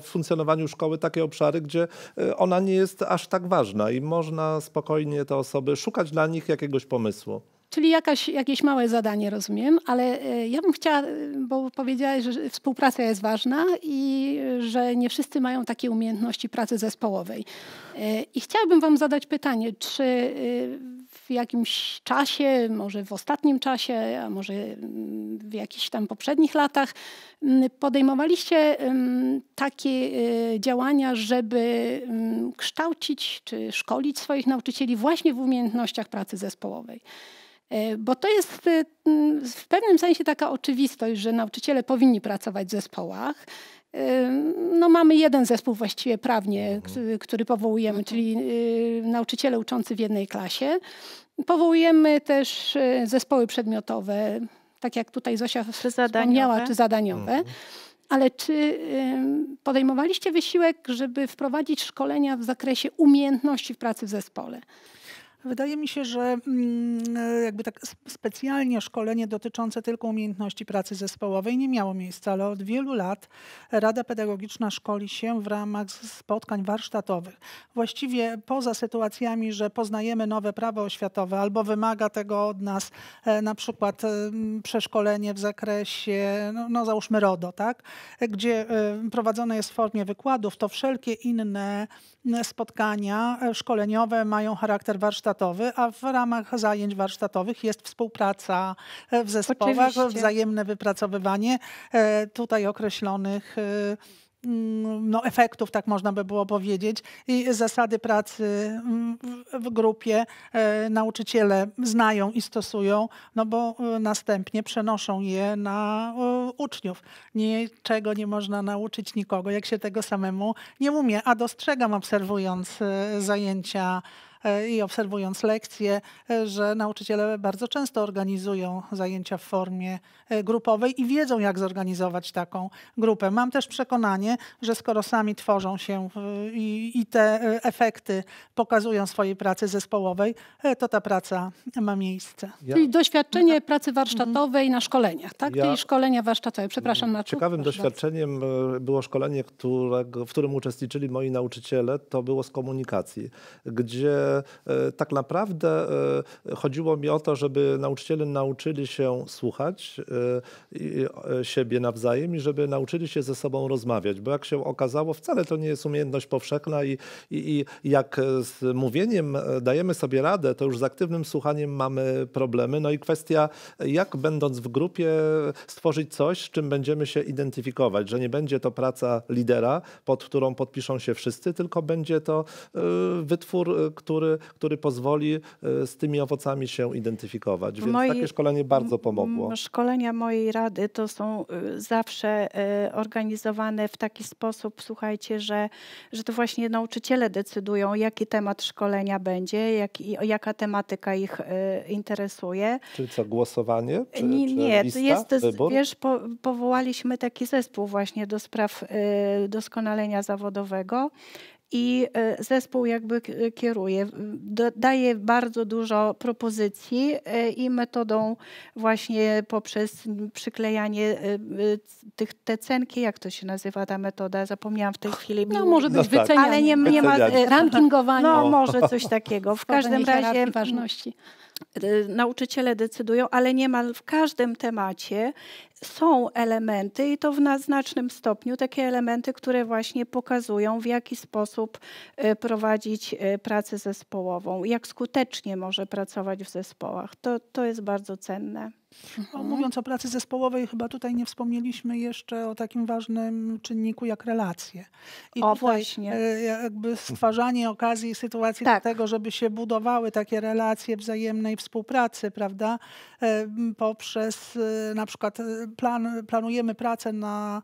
w funkcjonowaniu szkoły takie obszary, gdzie ona nie jest aż tak ważna i można spokojnie te osoby szukać dla nich jakiegoś pomysłu.
Czyli jakaś, jakieś małe zadanie, rozumiem, ale e, ja bym chciała, e, bo powiedziałaś, że współpraca jest ważna i e, że nie wszyscy mają takie umiejętności pracy zespołowej. I chciałabym Wam zadać pytanie, czy w jakimś czasie, może w ostatnim czasie, a może mm, w jakichś tam poprzednich latach, mm, podejmowaliście mm, takie y, działania, żeby kształcić czy szkolić swoich nauczycieli właśnie w umiejętnościach pracy zespołowej. E, bo to jest y, w pewnym sensie taka oczywistość, że nauczyciele powinni pracować w zespołach, no mamy jeden zespół właściwie prawnie, mhm. który, powołujemy, no czyli y, nauczyciele uczący w jednej klasie. Powołujemy też y, zespoły przedmiotowe, tak jak tutaj Zosia czy wspomniała, czy zadaniowe. Mhm. Ale czy podejmowaliście wysiłek, żeby wprowadzić szkolenia w zakresie
umiejętności w pracy w zespole? Wydaje mi się, że mm, e, jakby tak specjalnie szkolenie dotyczące tylko umiejętności pracy zespołowej nie miało miejsca, ale od wielu lat Rada Pedagogiczna szkoli się w ramach spotkań warsztatowych. Właściwie poza sytuacjami, że poznajemy nowe prawo oświatowe albo wymaga tego od nas e, na przykład e, przeszkolenie w zakresie, no, no załóżmy RODO, tak? gdzie prowadzone jest w formie wykładów, to wszelkie inne spotkania szkoleniowe mają charakter warsztatowy warsztatowy, a w ramach zajęć warsztatowych jest współpraca e, w zespołach, Oczywiście. wzajemne wypracowywanie e, tutaj określonych e, mm, no, efektów, tak można by było powiedzieć, i zasady pracy mm, w grupie nauczyciele znają i stosują, no bo następnie przenoszą je na uczniów. Niczego nie można nauczyć nikogo, jak się tego samemu nie umie, a dostrzegam obserwując zajęcia E, i obserwując lekcje, e, że nauczyciele bardzo często organizują zajęcia w formie e, grupowej i wiedzą, jak zorganizować taką grupę. Mam też przekonanie, że skoro sami tworzą się i, i te efekty pokazują swojej pracy zespołowej, to ta praca ma miejsce. Ja. Czyli doświadczenie no tak. pracy warsztatowej mhm. na szkoleniach, tak? Ja. Czyli szkolenia warsztatowe, przepraszam mhm. na
Ciekawym doświadczeniem było szkolenie, którego, w którym uczestniczyli moi nauczyciele, to było z komunikacji, gdzie E, tak naprawdę e, chodziło mi o to, żeby nauczyciele nauczyli się słuchać e, siebie nawzajem i żeby nauczyli się ze sobą rozmawiać, bo jak się okazało, wcale to nie jest umiejętność powszechna i, i, i jak z mówieniem dajemy sobie radę, to już z aktywnym słuchaniem mamy problemy. No i kwestia, jak będąc w grupie stworzyć coś, z czym będziemy się identyfikować, że nie będzie to praca lidera, pod którą podpiszą się wszyscy, tylko będzie to wytwór, który który, który pozwoli e, z tymi owocami się identyfikować. Więc Moi, takie szkolenie bardzo pomogło.
Szkolenia mojej rady to są e, zawsze e, organizowane w taki sposób, słuchajcie, że, że to właśnie nauczyciele decydują, jaki temat szkolenia będzie, jak, jaka tematyka ich interesuje.
Czyli co, głosowanie? Czy, nie, czy nie lista, jest, wybór? wiesz,
po, powołaliśmy taki zespół właśnie do spraw doskonalenia zawodowego i e, zespół jakby e, kieruje, daje bardzo dużo propozycji e, i metodą właśnie poprzez przyklejanie tych, te cenki, jak to się nazywa ta metoda, zapomniałam w tej chwili. No może być no, tak. wycenianie. Ale nie, nie ma rankingowania. No może coś takiego. W każdym razie ważności. Y, nauczyciele decydują, ale niemal w każdym temacie są elementy i to w znacznym stopniu takie elementy, które właśnie pokazują, w jaki sposób y, prowadzić y, pracę zespołową, jak skutecznie może pracować w zespołach. To, to jest bardzo
cenne. Mhm. Mówiąc o pracy zespołowej, chyba tutaj nie wspomnieliśmy jeszcze o takim ważnym czynniku jak relacje. I o, właśnie. E, jakby stwarzanie okazji i sytuacji tak. do tego, żeby się budowały takie relacje wzajemnej współpracy, prawda? E, poprzez e, na przykład plan, planujemy pracę na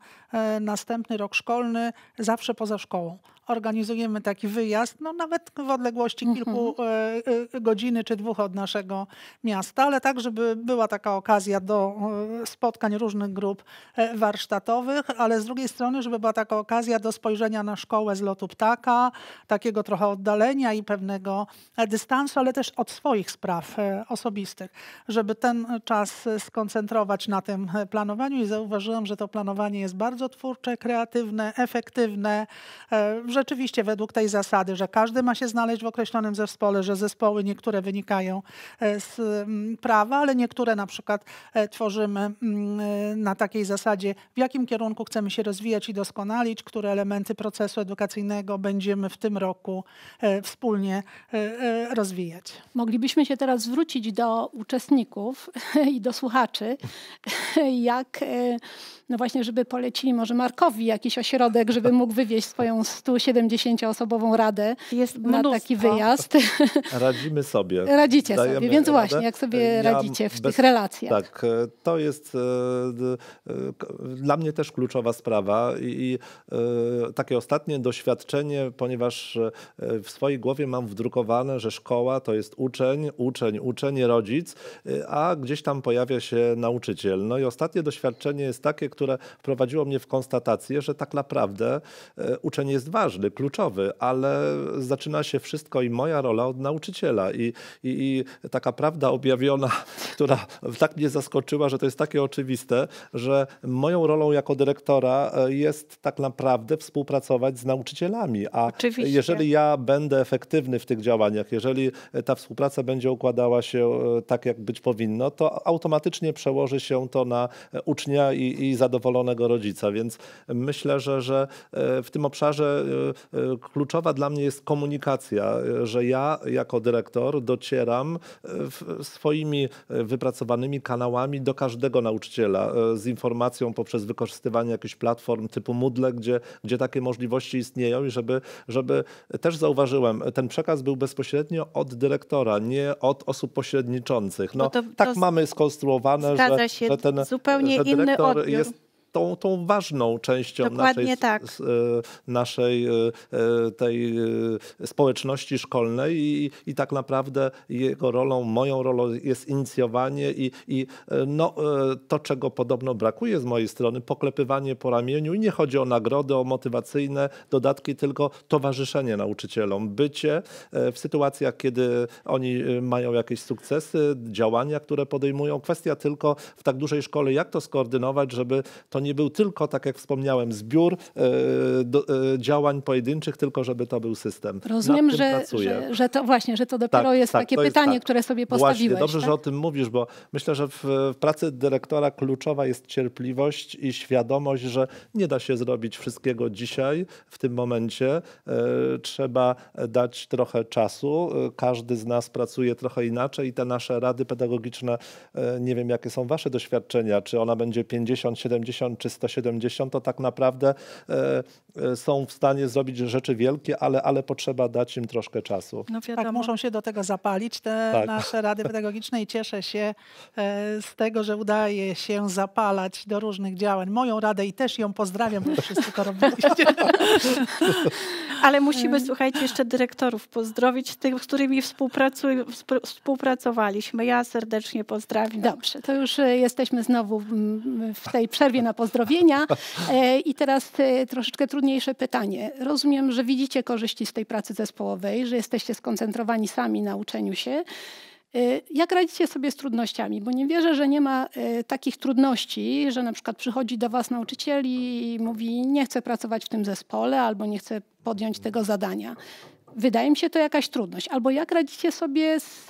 następny rok szkolny zawsze poza szkołą organizujemy taki wyjazd, no nawet w odległości kilku mhm. godziny czy dwóch od naszego miasta, ale tak, żeby była taka okazja do e, spotkań różnych grup e, warsztatowych, ale z drugiej strony, żeby była taka okazja do spojrzenia na szkołę z lotu ptaka, takiego trochę oddalenia i pewnego e, dystansu, ale też od swoich spraw osobistych, żeby ten czas skoncentrować na tym planowaniu i zauważyłam, że to planowanie jest bardzo twórcze, kreatywne, efektywne. Rzeczywiście według tej zasady, że każdy ma się znaleźć w określonym zespole, że zespoły niektóre wynikają z mm, prawa, ale niektóre na przykład przykład e, tworzymy mm, e, na takiej zasadzie, w jakim kierunku chcemy się rozwijać i doskonalić, które elementy procesu edukacyjnego będziemy w tym roku e, wspólnie rozwijać. Moglibyśmy się teraz zwrócić do uczestników
i do słuchaczy, jak no właśnie, żeby polecili może Markowi jakiś ośrodek, żeby mógł wywieźć swoją 170-osobową radę Jest na mnóstwo. taki wyjazd.
Radzimy sobie. Radzicie Dajemy sobie, więc radę. właśnie, jak sobie ja radzicie w bez, tych relacjach. Tak, e, to jest e, e, dla mnie też kluczowa sprawa i takie ostatnie doświadczenie, ponieważ w swojej głowie mam wdrukowane, że szkoła to jest uczeń, uczeń, uczeń, rodzic, a gdzieś tam pojawia się nauczyciel. No i ostatnie doświadczenie jest takie, które wprowadziło mnie w konstatację, że tak naprawdę uczeń jest ważny, kluczowy, ale zaczyna się wszystko i moja rola od nauczyciela i, i, i taka prawda objawiona, która tak tak mnie zaskoczyła, że to jest takie oczywiste, że moją rolą jako dyrektora e, jest tak naprawdę współpracować z nauczycielami. A Oczywiście. jeżeli ja będę efektywny w tych działaniach, jeżeli e, ta współpraca będzie układała się e, tak, jak być powinno, to automatycznie przełoży się to na ucznia i, i zadowolonego rodzica. Więc myślę, że, że w tym obszarze kluczowa dla mnie jest komunikacja, że ja jako dyrektor docieram swoimi wypracowanymi kanałami do każdego nauczyciela e, z informacją poprzez wykorzystywanie jakichś platform typu Moodle, gdzie, gdzie takie możliwości istnieją i żeby, żeby e, też zauważyłem, e, ten przekaz był bezpośrednio od dyrektora, nie od osób pośredniczących. No, no to, tak mamy skonstruowane, że, się, że ten zupełnie że dyrektor inny jest tą, tą ważną częścią Dokładnie tak. E, naszej, tak. E, naszej tej e, społeczności szkolnej i, i tak naprawdę jego rolą, moją rolą jest inicjowanie i, i no, to, czego podobno brakuje z mojej strony, poklepywanie po ramieniu i nie chodzi o nagrody, o motywacyjne dodatki, tylko towarzyszenie nauczycielom, bycie w sytuacjach, kiedy oni mają jakieś sukcesy, działania, które podejmują. Kwestia tylko w tak dużej szkole, jak to skoordynować, żeby to to nie był tylko, tak jak wspomniałem, zbiór e, do, e, działań pojedynczych, tylko żeby to był system. Rozumiem, że, że,
że, to właśnie, że to tak, dopiero tak, jest tak, takie pytanie, tak. które sobie postawiłeś. Właśnie, dobrze, że tak?
o tym mówisz, bo myślę, że w, w pracy dyrektora kluczowa jest cierpliwość i świadomość, że nie da się zrobić wszystkiego dzisiaj, w tym momencie. E, trzeba dać trochę czasu. Każdy z nas pracuje trochę inaczej i te nasze rady pedagogiczne, nie wiem jakie są wasze doświadczenia, czy ona będzie 50, 70, 80 czy 170, to tak naprawdę e, e, są w stanie zrobić rzeczy wielkie, ale, ale potrzeba dać im troszkę czasu.
No tak, wiadomo. Tak, muszą się do tego zapalić te tak. nasze rady pedagogiczne i cieszę się e, z tego, że udaje się zapalać do różnych działań. Moją radę i też ją pozdrawiam, bo wszyscy to
robiliście. ale musimy, słuchajcie,
jeszcze dyrektorów
pozdrowić, tych, z którymi współpracowaliśmy. Ja serdecznie pozdrawiam. Dobrze,
to już jesteśmy znowu w tej przerwie na pozdrowienia.
E, I teraz
e, troszeczkę trudniejsze pytanie. Rozumiem, że widzicie korzyści z tej pracy zespołowej, że jesteście skoncentrowani sami na uczeniu się. E, jak radzicie sobie z trudnościami? Bo nie wierzę, że nie ma takich trudności, że na przykład przychodzi do was nauczyciel i mówi nie chcę pracować w tym zespole albo nie chcę podjąć tego zadania wydaje mi się to jakaś trudność. Albo jak radzicie sobie z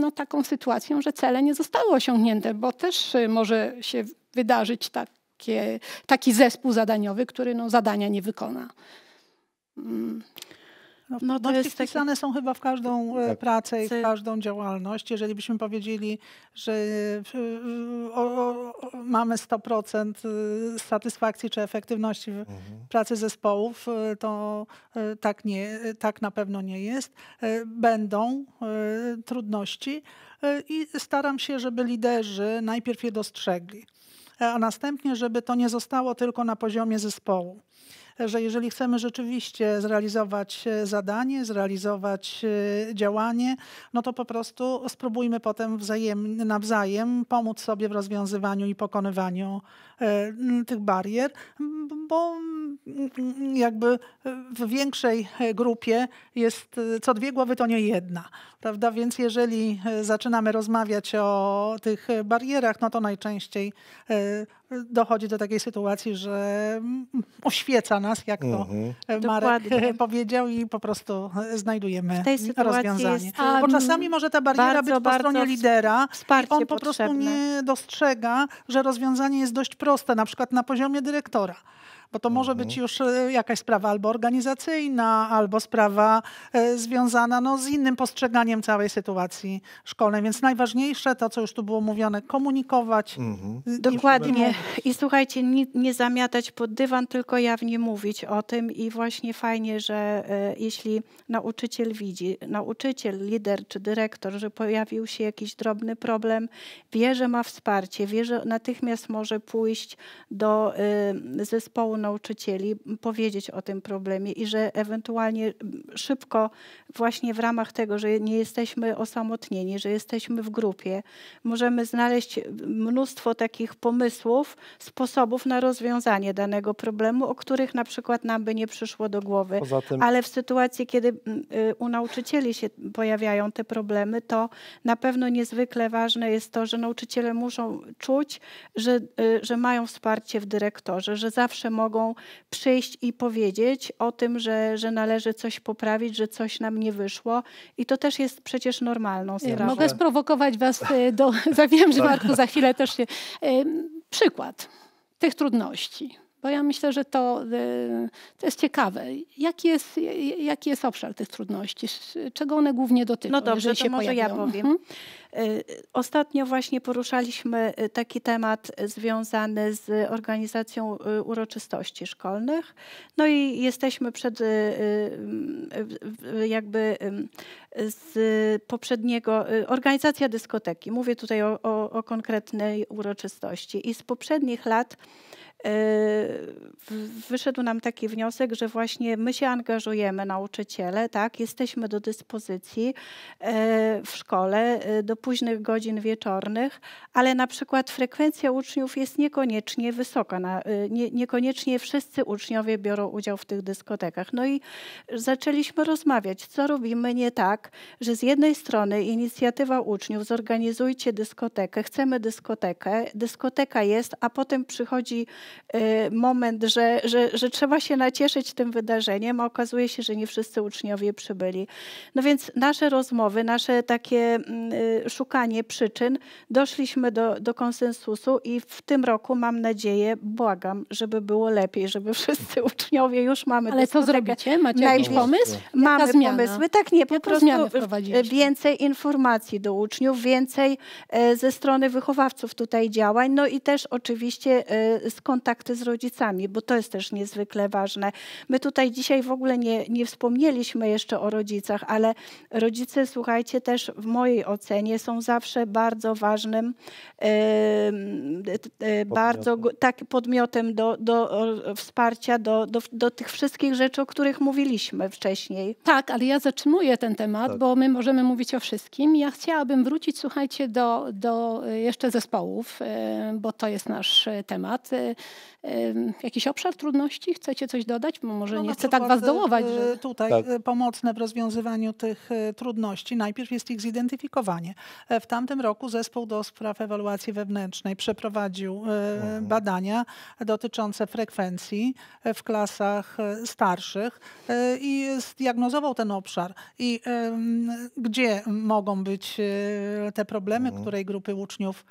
no, taką sytuacją, że cele nie zostały osiągnięte, bo też y, może się wydarzyć takie, taki zespół zadaniowy, który no, zadania nie wykona. Mm. No, no, no wpisane
są chyba w każdą e, tak. pracę i w każdą działalność. Jeżeli byśmy powiedzieli, że e, o, o, mamy 100% e, satysfakcji czy efektywności w mhm. pracy zespołów, to tak, nie, tak na pewno nie jest. Będą trudności i staram się, żeby liderzy najpierw je dostrzegli, a następnie, żeby to nie zostało tylko na poziomie zespołu że jeżeli chcemy rzeczywiście zrealizować e, zadanie, zrealizować e, działanie, no to po prostu spróbujmy potem wzajemnie, nawzajem pomóc sobie w rozwiązywaniu i pokonywaniu e, tych barier, bo jakby w większej grupie jest co dwie głowy to nie jedna, prawda? Więc jeżeli zaczynamy rozmawiać o tych barierach, no to najczęściej dochodzi do takiej sytuacji, że oświeca nas, jak to mhm. Marek Dokładnie. powiedział, i po prostu znajdujemy w tej rozwiązanie. Bo czasami może ta bariera bardzo, być po stronie lidera i on po potrzebne. prostu nie dostrzega, że rozwiązanie jest dość proste, na przykład na poziomie dyrektora bo to może być mhm. już e, jakaś sprawa albo organizacyjna, albo sprawa e, związana no, z innym postrzeganiem całej sytuacji szkolnej. Więc najważniejsze to, co już tu było mówione, komunikować. Mhm. Dokładnie. I słuchajcie, nie, nie, zamiatać pod dywan,
tylko jawnie mówić o tym i właśnie fajnie, że e, jeśli nauczyciel widzi, nauczyciel, lider czy dyrektor, że pojawił się jakiś drobny problem, wie, że ma wsparcie, wie, że natychmiast może pójść do y, zespołu nauczycieli powiedzieć o tym problemie i że ewentualnie szybko właśnie w ramach tego, że nie jesteśmy osamotnieni, że jesteśmy w grupie, możemy znaleźć mnóstwo takich pomysłów, sposobów na rozwiązanie danego problemu, o których na przykład nam by nie przyszło do głowy. Tym... Ale w sytuacji, kiedy y, u nauczycieli się pojawiają te problemy, to na pewno niezwykle ważne jest to, że nauczyciele muszą czuć, że, y, że mają wsparcie w dyrektorze, że zawsze mogą mogą przyjść i powiedzieć o tym, że, że należy coś poprawić, że coś nam nie wyszło. I to też jest przecież normalną sprawą. Mogę sprowokować Was e, do. Wiem, że Marku
za chwilę też się. E, przykład tych trudności. Bo ja myślę, że to, y, to jest ciekawe. Jaki jest, jaki jest obszar tych trudności? Czego one głównie dotyczą? No dobrze, to może pojawią? ja powiem.
Hmm? Ostatnio właśnie poruszaliśmy y, taki temat związany z organizacją uroczystości szkolnych. No i jesteśmy przed jakby z poprzedniego, organizacja dyskoteki. Mówię tutaj o, o, o konkretnej uroczystości. I z poprzednich lat wyszedł nam taki wniosek, że właśnie my się angażujemy, nauczyciele, tak, jesteśmy do dyspozycji e, w szkole e, do późnych godzin wieczornych, ale na przykład frekwencja uczniów jest niekoniecznie wysoka, e, niekoniecznie wszyscy uczniowie biorą udział w tych dyskotekach. No i zaczęliśmy rozmawiać, co robimy nie tak, że z jednej strony inicjatywa uczniów, zorganizujcie dyskotekę, chcemy dyskotekę, dyskoteka jest, a potem przychodzi Y, moment, że, że, że trzeba się nacieszyć tym wydarzeniem, a okazuje się, że nie wszyscy uczniowie przybyli. No więc nasze rozmowy, nasze takie mm, y, szukanie przyczyn, doszliśmy do, do konsensusu i w tym roku mam nadzieję, błagam, żeby było lepiej, żeby wszyscy uczniowie już mamy... Ale co zrobicie? Macie jakiś pomysł? Mamy pomysły. Tak, nie, po prostu więcej informacji do uczniów, więcej e, ze strony wychowawców tutaj działań, no i też oczywiście skąd e, kontakty z rodzicami, bo to jest też niezwykle ważne. My tutaj dzisiaj w ogóle nie, nie wspomnieliśmy jeszcze o rodzicach, ale rodzice, słuchajcie, też w mojej ocenie są zawsze bardzo ważnym, e, e, bardzo tak, podmiotem do, do wsparcia, do, do, do tych wszystkich rzeczy, o których mówiliśmy wcześniej. Tak, ale ja zatrzymuję
ten temat, tak. bo my możemy mówić o wszystkim. Ja chciałabym wrócić, słuchajcie, do, do e, jeszcze zespołów, e, bo to jest nasz e, temat. Jakiś obszar trudności?
Chcecie coś dodać? Może no nie chcę tak was y, dołować. Że... Y, tutaj tak. Y, pomocne w rozwiązywaniu tych trudności. Najpierw jest ich zidentyfikowanie. E, w tamtym roku zespół do spraw ewaluacji wewnętrznej przeprowadził mhm. badania dotyczące frekwencji e, w klasach e, starszych i zdiagnozował ten obszar i gdzie mogą być te problemy, mhm. której grupy uczniów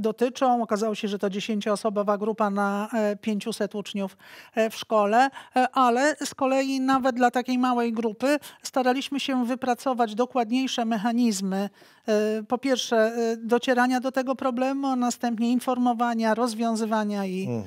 dotyczą. Okazało się, że to dziesięcioosobowa grupa na 500 e, uczniów e, w szkole, e, ale z kolei nawet dla takiej małej grupy staraliśmy się wypracować dokładniejsze mechanizmy E, po pierwsze e, docierania do tego problemu, a następnie informowania, rozwiązywania i mhm.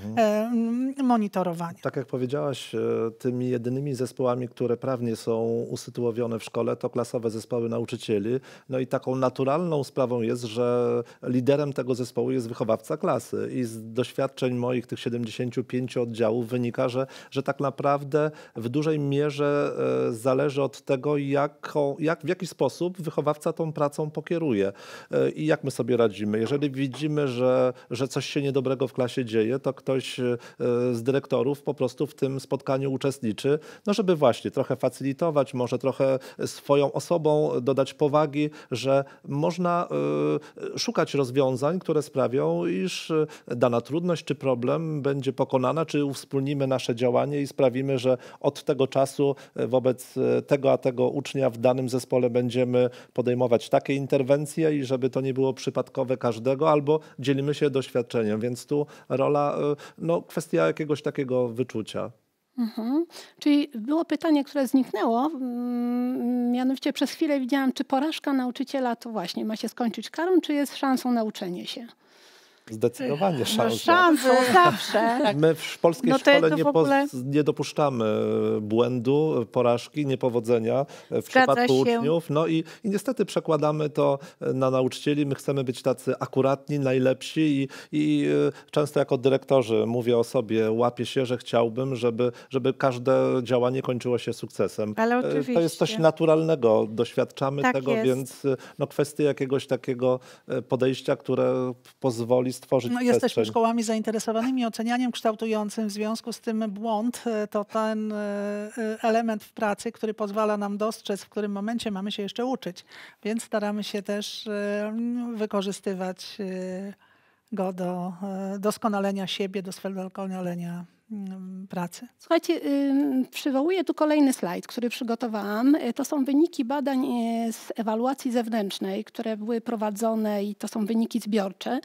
E, monitorowania.
Tak jak powiedziałaś, tymi jedynymi zespołami, które prawnie są usytuowane w szkole, to klasowe zespoły nauczycieli. No i taką naturalną sprawą jest, że liderem tego zespołu jest wychowawca klasy. I z doświadczeń moich tych 75 oddziałów wynika, że, że tak naprawdę w dużej mierze zależy od tego, jaką, jak, w jaki sposób wychowawca tą pracą pokieruje kieruje e, i jak my sobie radzimy. Jeżeli widzimy, że, że coś się niedobrego w klasie dzieje, to ktoś e, z dyrektorów po prostu w tym spotkaniu uczestniczy, no żeby właśnie trochę facilitować, może trochę swoją osobą dodać powagi, że można e, szukać rozwiązań, które sprawią, iż dana trudność czy problem będzie pokonana, czy uwspólnimy nasze działanie i sprawimy, że od tego czasu wobec tego a tego ucznia w danym zespole będziemy podejmować takie interwencje, interwencje i żeby to nie było przypadkowe każdego, albo dzielimy się doświadczeniem, więc tu rola, e, no kwestia jakiegoś takiego wyczucia.
Mhm. Czyli było pytanie, które zniknęło. Mm, mianowicie przez chwilę widziałam, czy porażka nauczyciela to właśnie ma się skończyć karą, czy jest szansą na uczenie się?
Zdecydowanie no, szanse. No zawsze. Tak. My w polskiej no szkole nie, ogóle... po, nie, dopuszczamy e, błędu, e, porażki, niepowodzenia e, w Zgadza przypadku się. uczniów. No i, i, niestety przekładamy to na nauczycieli. My chcemy być tacy akuratni, najlepsi i, i często jako dyrektorzy mówię o sobie, łapię się, że chciałbym, żeby, żeby każde działanie kończyło się sukcesem. Ale oczywiście. To jest coś naturalnego, doświadczamy tak tego, jest. więc no, kwestia jakiegoś takiego podejścia, które pozwoli stworzyć No Jesteśmy przestrzeń.
szkołami zainteresowanymi ocenianiem kształtującym, w związku z tym błąd e, to ten e, e, element w pracy, który pozwala nam dostrzec, w którym momencie mamy się jeszcze uczyć, więc staramy się też wykorzystywać go do doskonalenia siebie, do doskonalenia Mm, pracy?
Słuchajcie, przywołuję tu kolejny slajd, który przygotowałam. Y, to są wyniki badań y, z ewaluacji zewnętrznej, które były prowadzone i to są wyniki zbiorcze.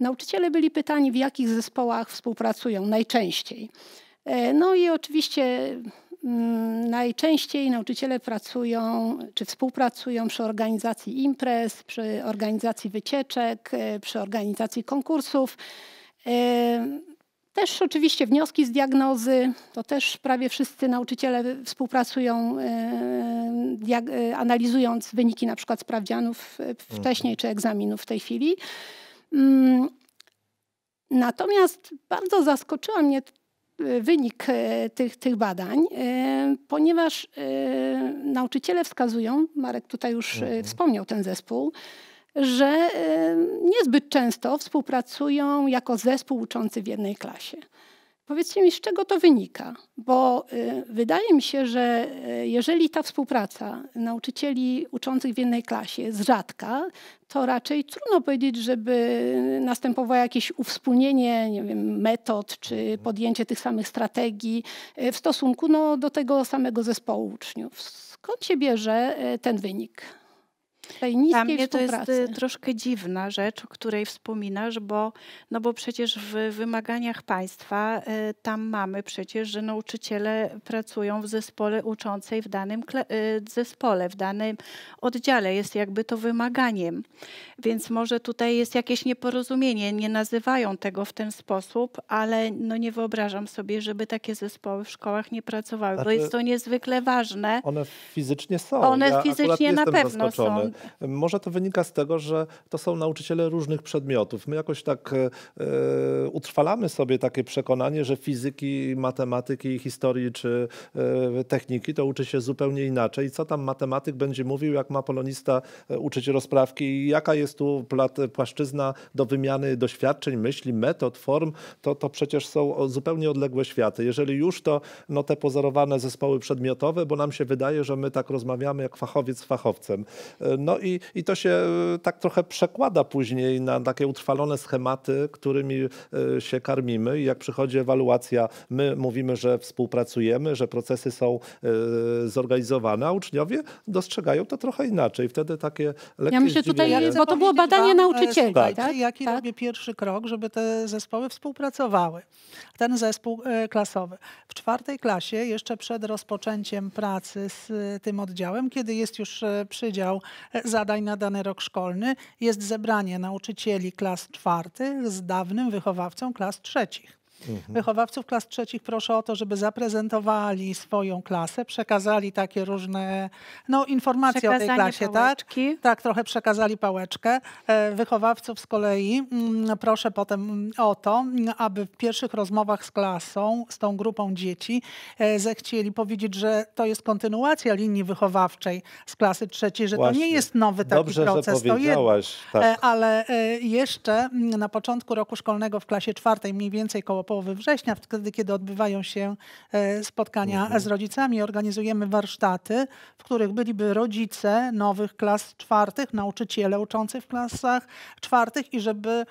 Nauczyciele byli pytani, w jakich zespołach współpracują najczęściej. Y, no i oczywiście mm, najczęściej nauczyciele pracują czy współpracują przy organizacji imprez, przy organizacji wycieczek, przy organizacji konkursów. Też oczywiście wnioski z diagnozy, to też prawie wszyscy nauczyciele współpracują, e, e, analizując wyniki na przykład sprawdzianów e, wcześniej czy egzaminów w tej chwili. Mm. Natomiast bardzo zaskoczyła mnie wynik tych, tych badań, ponieważ nauczyciele wskazują, Marek tutaj już mhm. wspomniał ten zespół, że e, niezbyt często współpracują jako zespół uczący w jednej klasie. Powiedzcie mi, z czego to wynika? Bo e, wydaje mi się, że e, jeżeli ta współpraca nauczycieli uczących w jednej klasie jest rzadka, to raczej trudno powiedzieć, żeby następowało jakieś uwspólnienie nie wiem, metod czy podjęcie tych samych strategii w stosunku no, do tego samego zespołu uczniów. Skąd się bierze ten
wynik? tej niskiej Dla mnie to jest y, troszkę dziwna rzecz, o której wspominasz, bo, no bo przecież w wymaganiach państwa y, tam mamy przecież, że nauczyciele pracują w zespole uczącej w danym y, zespole, w danym oddziale. Jest jakby to wymaganiem. Więc może tutaj jest jakieś nieporozumienie. Nie nazywają tego w ten sposób, ale no nie wyobrażam sobie, żeby takie zespoły w szkołach nie pracowały, znaczy, bo jest znaczy, to niezwykle ważne.
One fizycznie są. One ja fizycznie na pewno zaskoczony. są. Może to wynika z tego, że to są nauczyciele różnych przedmiotów. My jakoś tak e, e, utrwalamy sobie takie przekonanie, że fizyki, matematyki, historii czy e, techniki to uczy się zupełnie inaczej. Co tam matematyk będzie mówił, jak ma polonista e, uczyć rozprawki i jaka jest tu płaszczyzna do wymiany doświadczeń, myśli, metod, form, to, to przecież są zupełnie odległe światy. Jeżeli już to no, te pozorowane zespoły przedmiotowe, bo nam się wydaje, że my tak rozmawiamy jak fachowiec z fachowcem. E, no i, i to się y, tak trochę przekłada później na takie utrwalone schematy, którymi y, się karmimy i jak przychodzi ewaluacja, my mówimy, że współpracujemy, że procesy są y, zorganizowane, a uczniowie dostrzegają to trochę inaczej. Wtedy takie lekkie Ja myślę tutaj, ja bo to było badanie nauczycieli. Tak. tak?
Jaki tak? robię pierwszy krok, żeby te zespoły współpracowały? Ten zespół klasowy. W czwartej klasie, jeszcze przed rozpoczęciem pracy z tym oddziałem, kiedy jest już przydział zadań na dany rok szkolny jest zebranie nauczycieli klas czwartych z dawnym wychowawcą klas trzecich. Mhm. Wychowawców klas trzecich proszę o to, żeby zaprezentowali swoją klasę, przekazali takie różne no, informacje Przekazanie o tej klasie, tak? pałeczki. tak? Tak, trochę przekazali pałeczkę. E, wychowawców z kolei mm, proszę potem o to, aby w pierwszych rozmowach z klasą, z tą grupą dzieci, e, zechcieli powiedzieć, że to jest kontynuacja linii wychowawczej z klasy trzeciej, że Właśnie. to nie jest nowy taki Dobrze, proces. Że powiedziałaś, tak. E, ale jeszcze mm, na początku roku szkolnego w klasie czwartej, mniej więcej koło połowy września, wtedy kiedy odbywają się e, spotkania mhm. z rodzicami. Organizujemy warsztaty, w których byliby rodzice nowych klas czwartych, nauczyciele uczący w klasach czwartych i żeby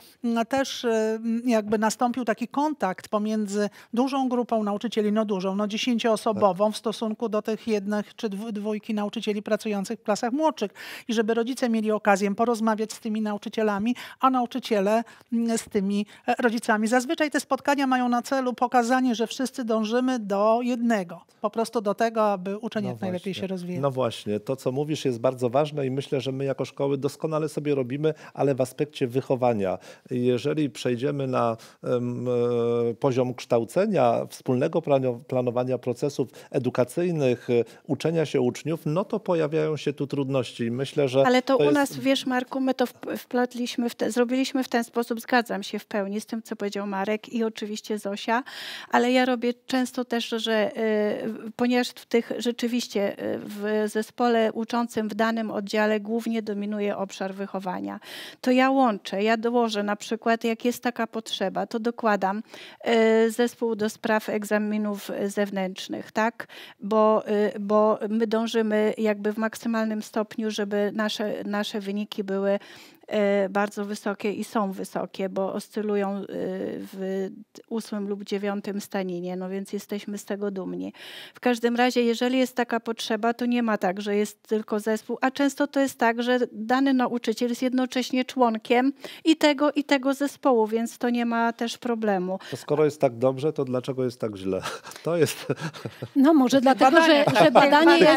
też e, jakby nastąpił taki kontakt pomiędzy dużą grupą nauczycieli, no dużą, no dziesięcioosobową tak. w stosunku do tych jednych czy dwójki nauczycieli pracujących w klasach młodszych i żeby rodzice mieli okazję porozmawiać z tymi nauczycielami, a nauczyciele z tymi e, rodzicami. Zazwyczaj te spotkania mają na celu pokazanie, że wszyscy dążymy do jednego. Po prostu do tego, aby uczeń no jak najlepiej się rozwijał.
No właśnie, to co mówisz jest bardzo ważne i myślę, że my jako szkoły doskonale sobie robimy, ale w aspekcie wychowania. Jeżeli przejdziemy na um, poziom kształcenia, wspólnego planowania procesów edukacyjnych, e, uczenia się uczniów, no to pojawiają się tu trudności. Myślę, że ale to, to u jest... nas,
wiesz Marku, my to wplatliśmy, w te, zrobiliśmy w ten sposób, zgadzam się w pełni z tym, co powiedział Marek i oczywiście oczywiście Zosia, ale ja robię często też, że y, ponieważ w tych rzeczywiście y, w zespole uczącym w danym oddziale głównie dominuje obszar wychowania, to ja łączę, ja dołożę na przykład, jak jest taka potrzeba, to dokładam y, zespół do spraw egzaminów zewnętrznych, tak? Bo, bo my dążymy jakby w maksymalnym stopniu, żeby nasze, nasze wyniki były Y, bardzo wysokie i są wysokie, bo oscylują y, w ósmym lub dziewiątym staninie, no więc jesteśmy z tego dumni. W każdym razie, jeżeli jest taka potrzeba, to nie ma tak, że jest tylko zespół, a często to jest tak, że dany nauczyciel jest jednocześnie członkiem i tego, i tego zespołu, więc to nie ma też problemu.
To skoro jest tak dobrze, to dlaczego jest tak źle? To jest...
No może tak dlatego,
badania. Że, że tak, badanie jest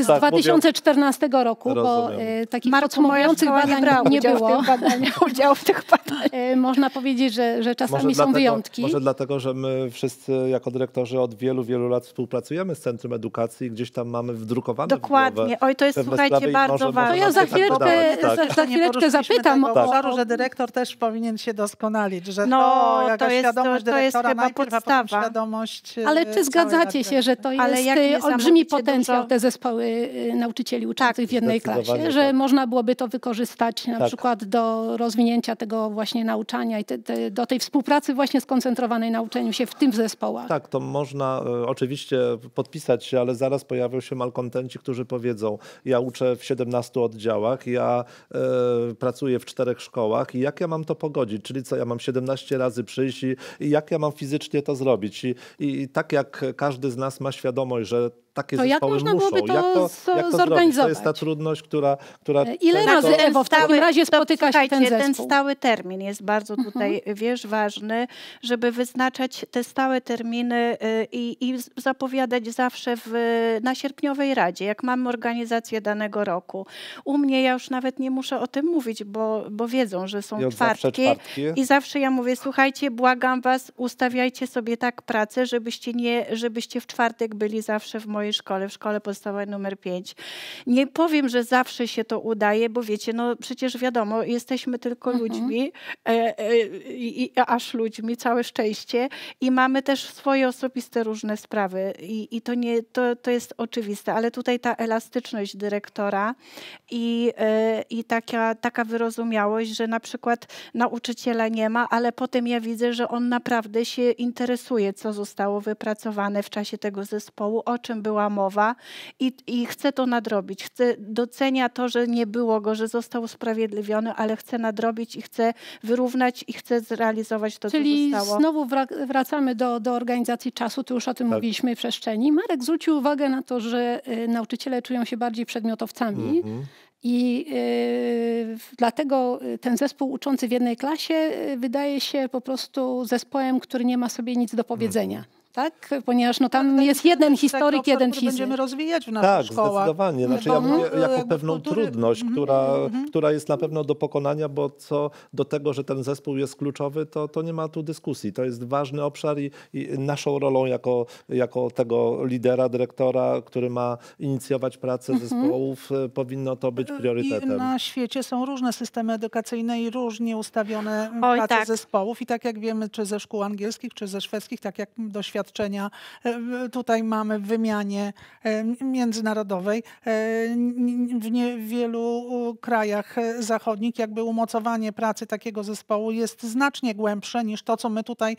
y, z tak,
2014
roku,
Rozumiem. bo
y, takich Marku, podsumowujących badań nie udział było. w badaniach. Udział w tych badaniach. E, można powiedzieć, że, że czasami może są dlatego, wyjątki. Może
dlatego, że my wszyscy jako dyrektorzy od wielu, wielu lat współpracujemy z Centrum Edukacji, gdzieś tam mamy wdrukowane Dokładnie. Oj, to jest, słuchajcie, bardzo ważne. To ja za chwileczkę, tak za, za
tak. chwileczkę zapytam. Tego tak. obszaru, że dyrektor też powinien się doskonalić, że no, to, to jest, świadomość to, to jest chyba podstawa. świadomość e, Ale czy zgadzacie się, że to jest e, olbrzymi
potencjał, dużo... te zespoły nauczycieli uczących tak, w jednej tak, klasie, że tak. można byłoby to wykorzystać na tak, przykład przykład do rozwinięcia tego właśnie nauczania i te, te, do tej współpracy właśnie skoncentrowanej na uczeniu się w tym zespołach.
Tak, to można y, oczywiście podpisać się, ale zaraz pojawią się malkontenci, którzy powiedzą, ja uczę w 17 oddziałach, ja y, pracuję w czterech szkołach i jak ja mam to pogodzić? Czyli co, ja mam 17 razy przyjść i, i jak ja mam fizycznie to zrobić? I, i, I tak jak każdy z nas ma świadomość, że takie to jak można muszą. Byłoby to, jak to, jak to zorganizować? Zrobić? To jest ta trudność, która... która Ile razy, to... Ewo, w takim
razie spotyka się ten zespół? Ten stały termin jest bardzo mhm. tutaj, mhm. wiesz, ważny, żeby wyznaczać te stałe terminy y, i, i zapowiadać zawsze w, na sierpniowej radzie, jak mamy organizację danego roku. U mnie ja już nawet nie muszę o tym mówić, bo, bo wiedzą, że są I czwartki. I zawsze ja mówię, słuchajcie, błagam was, ustawiajcie sobie tak pracę, żebyście, nie, żebyście w czwartek byli zawsze w mojej szkole, w szkole podstawowej numer 5. Nie powiem, że zawsze się to udaje, bo wiecie, no przecież wiadomo, wiadomo, jesteśmy tylko mhm. ludźmi, e, e, aż ludźmi, całe szczęście i mamy też swoje osobiste różne sprawy i, i to, nie, to, to jest oczywiste, ale tutaj ta elastyczność dyrektora i, e, i taka, taka wyrozumiałość, że na przykład nauczyciela nie ma, ale potem ja widzę, że on naprawdę się interesuje, co zostało wypracowane w czasie tego zespołu, o czym była mowa i, i chce to nadrobić, chce, docenia to, że nie było go, że został sprawiedliwy usprawiedliwiony, ale chcę nadrobić i chcę wyrównać i chcę zrealizować to, Czyli co zostało.
znowu wracamy do, do organizacji czasu, tu już o tym tak. mówiliśmy w przestrzeni. Marek zwrócił uwagę na to, że y, nauczyciele czują się bardziej przedmiotowcami. Mhm. I y, dlatego y, ten zespół uczący w jednej klasie y, wydaje się po prostu zespołem, który nie ma sobie nic do powiedzenia. Mhm tak? Ponieważ no, tam tak, jest ten, jeden historyk, obszar, jeden fizyk. będziemy
rozwijać w naszych tak, szkołach. Tak, zdecydowanie. Znaczy, ja mówię jako
pewną kultury... trudność, mhm, która, mm -hmm. która jest na pewno do pokonania, bo co do tego, że ten zespół jest kluczowy, to, to nie ma tu dyskusji. To jest ważny obszar i, i naszą rolą jako, jako tego lidera, dyrektora, który ma inicjować pracę mhm. zespołów, mm -hmm. powinno to być e, priorytetem. I na
świecie są różne systemy edukacyjne i różnie ustawione Oj, prace tak. zespołów i tak jak wiemy, czy ze szkół angielskich, czy ze szwedzkich, tak jak doświadczamy doświadczenia e, tutaj mamy w wymianie e, międzynarodowej. E, w wielu krajach zachodnich jakby umocowanie pracy takiego zespołu jest znacznie głębsze niż to, co my tutaj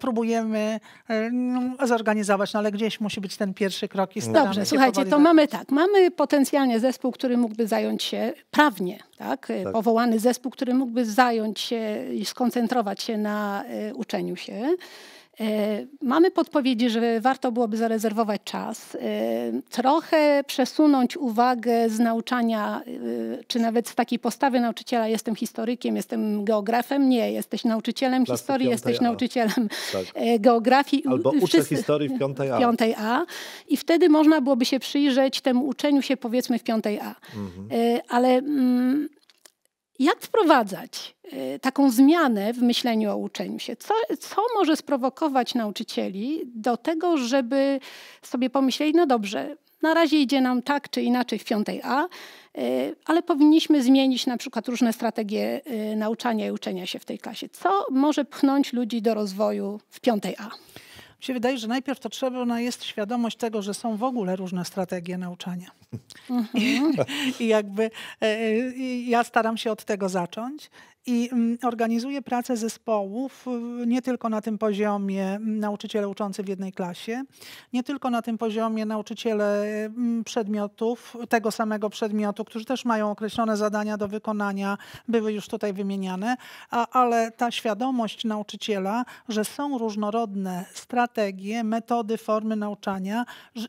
próbujemy no, zorganizować, no ale gdzieś musi być ten pierwszy krok i Dobrze, słuchajcie, to mamy
tak, mamy potencjalnie zespół, który mógłby zająć się prawnie, tak? tak? Powołany zespół, który mógłby zająć się i skoncentrować się na uczeniu się. E, mamy podpowiedzi, że warto byłoby zarezerwować czas, e, trochę przesunąć uwagę z nauczania, e, czy nawet z takiej postawy nauczyciela, jestem historykiem, jestem geografem. Nie, jesteś nauczycielem Klasy historii, jesteś A. nauczycielem tak. geografii. Albo uczę wszyscy, historii
w piątej A. piątej
A. I wtedy można byłoby się przyjrzeć temu uczeniu się powiedzmy w piątej A. Mhm. Ale mm, jak wprowadzać y, taką zmianę w myśleniu o uczeniu się? Co, co może sprowokować nauczycieli do tego, żeby sobie pomyśleli, no dobrze, na razie idzie nam tak czy inaczej w piątej a y, ale powinniśmy zmienić na przykład różne strategie y, nauczania i uczenia się w tej klasie. Co
może pchnąć
ludzi do rozwoju w piątej
a mi się wydaje, że najpierw to trzeba jest świadomość tego, że są w ogóle różne strategie nauczania. I, mhm. I, jakby e, e, ja staram się od tego zacząć i mm, organizuje pracę zespołów y, nie tylko na tym poziomie mm, nauczyciele uczący w jednej klasie, nie tylko na tym poziomie nauczyciele mm, przedmiotów, tego samego przedmiotu, którzy też mają określone zadania do wykonania, były już tutaj wymieniane, a, ale ta świadomość nauczyciela, że są różnorodne strategie, metody, formy nauczania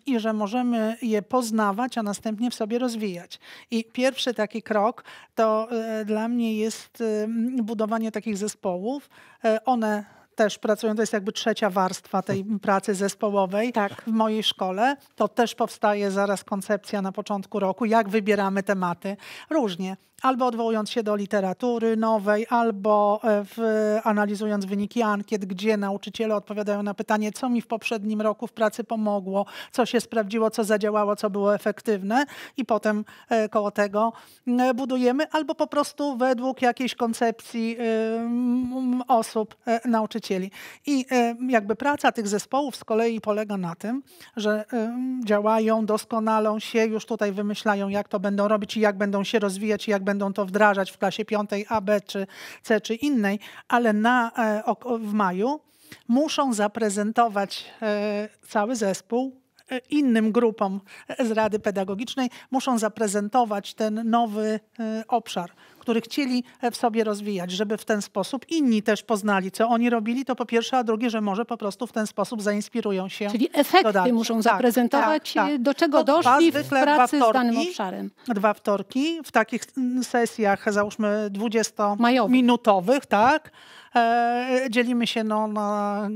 i że możemy je poznawać, a następnie w sobie rozwijać. I pierwszy taki krok to y, dla mnie jest y, budowanie takich zespołów. E, one też pracują, to jest jakby trzecia warstwa tej pracy zespołowej tak. w mojej szkole, to też powstaje zaraz koncepcja na początku roku, jak wybieramy tematy. Różnie. Albo odwołując się do literatury nowej, albo e, w, analizując wyniki ankiet, gdzie nauczyciele odpowiadają na pytanie, co mi w poprzednim roku w pracy pomogło, co się sprawdziło, co zadziałało, co było efektywne i potem e, koło tego budujemy, albo po prostu według jakiejś koncepcji e, osób, e, nauczycieli. I e, jakby praca tych zespołów z kolei polega na tym, że e, działają, doskonalą się, już tutaj wymyślają, jak to będą robić i jak będą się rozwijać i jak będą to wdrażać w klasie piątej A, B czy C czy innej, ale na, w maju muszą zaprezentować cały zespół innym grupom z Rady Pedagogicznej, muszą zaprezentować ten nowy obszar, który chcieli e, w sobie rozwijać, żeby w ten sposób inni też poznali, co oni robili, to po pierwsze, a drugie, że może po prostu w ten sposób zainspirują się. Czyli efekty dodali. muszą tak, zaprezentować, tak, tak. do czego to doszli w pracy wtorki, z danym obszarem. Dwa wtorki w takich mm, sesjach, załóżmy 20-minutowych, tak? E, dzielimy się no, na,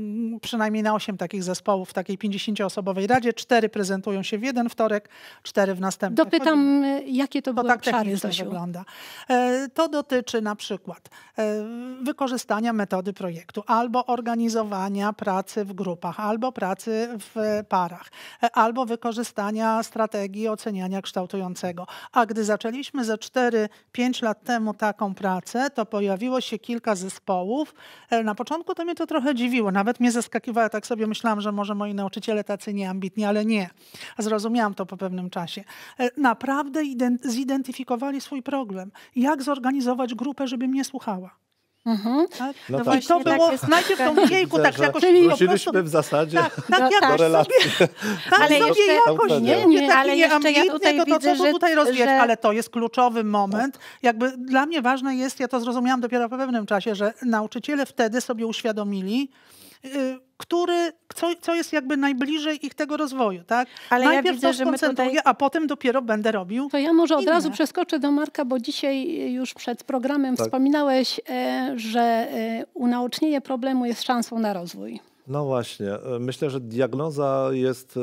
przynajmniej na 8 takich zespołów w takiej 50-osobowej radzie. Cztery prezentują się w jeden wtorek, cztery w następny. Dopytam, Chodzi... E, jakie to, to były tak obszary, to wygląda. E, to dotyczy na przykład e, wykorzystania metody projektu albo organizowania pracy w grupach, albo pracy w parach, e, albo wykorzystania strategii oceniania kształtującego. A gdy zaczęliśmy ze 4-5 lat temu taką pracę, to pojawiło się kilka zespołów. E, na początku to mnie to trochę dziwiło, nawet mnie zaskakiwało, tak sobie myślałam, że może moi nauczyciele tacy nieambitni, ale nie. Zrozumiałam to po pewnym czasie. Naprawdę zidentyfikowali swój problem. Jak zorganizować grupę, żeby mnie słuchała. Mhm. Tak? No, no I tak. to było tak najpierw tą jejku tak jakoś Czyli po prostu,
w zasadzie tak, tak no jakoś sobie,
tak, ale sobie jeszcze, jakoś nie, nie, nie ale jeszcze ja tutaj to, to, widzę, to, tutaj rozwijać, że... ale to jest kluczowy moment. Jakby dla mnie ważne jest, ja to zrozumiałam dopiero po pewnym czasie, że nauczyciele wtedy sobie uświadomili, y, który, co, co jest jakby najbliżej ich tego rozwoju, tak? Ale Najpierw ja widzę, to że tutaj... a potem dopiero będę robił. To ja może inne. od razu
przeskoczę do Marka, bo dzisiaj już przed programem tak. wspominałeś, e, że e, unaocznienie problemu jest szansą na rozwój.
No właśnie, e, myślę, że diagnoza jest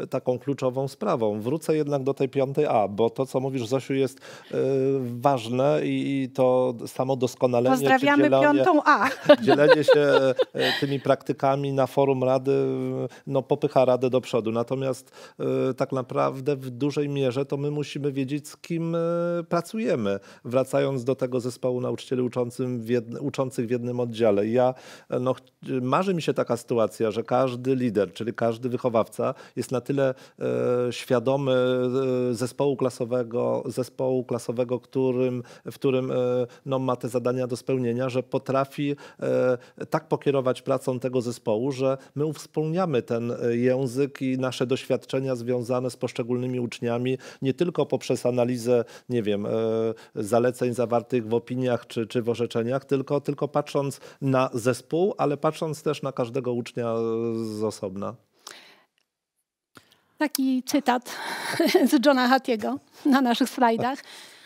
e, taką kluczową sprawą. Wrócę jednak do tej piątej A, bo to, co mówisz, Zosiu, jest e, ważne i to samo doskonalenie. Pozdrawiamy dzielenie, piątą A. Dzielenie się tymi praktykami na forum Rady no, popycha Radę do przodu. Natomiast tak naprawdę w dużej mierze to my musimy wiedzieć, z kim pracujemy. Wracając do tego zespołu nauczycieli uczących w jednym oddziale. Ja, no, marzy mi się taka sytuacja, że każdy lider, czyli każdy wychowawca jest na tyle e, świadomy e, zespołu klasowego, zespołu klasowego którym, w którym e, no, ma te zadania do spełnienia, że potrafi e, tak pokierować pracą tego zespołu, że my uwspólniamy ten e, język i nasze doświadczenia związane z poszczególnymi uczniami, nie tylko poprzez analizę, nie wiem, e, zaleceń zawartych w opiniach czy, czy w orzeczeniach, tylko, tylko patrząc na zespół, ale patrząc też na każdego każdego ucznia z osobna.
Taki cytat z Johna Hattiego na naszych slajdach.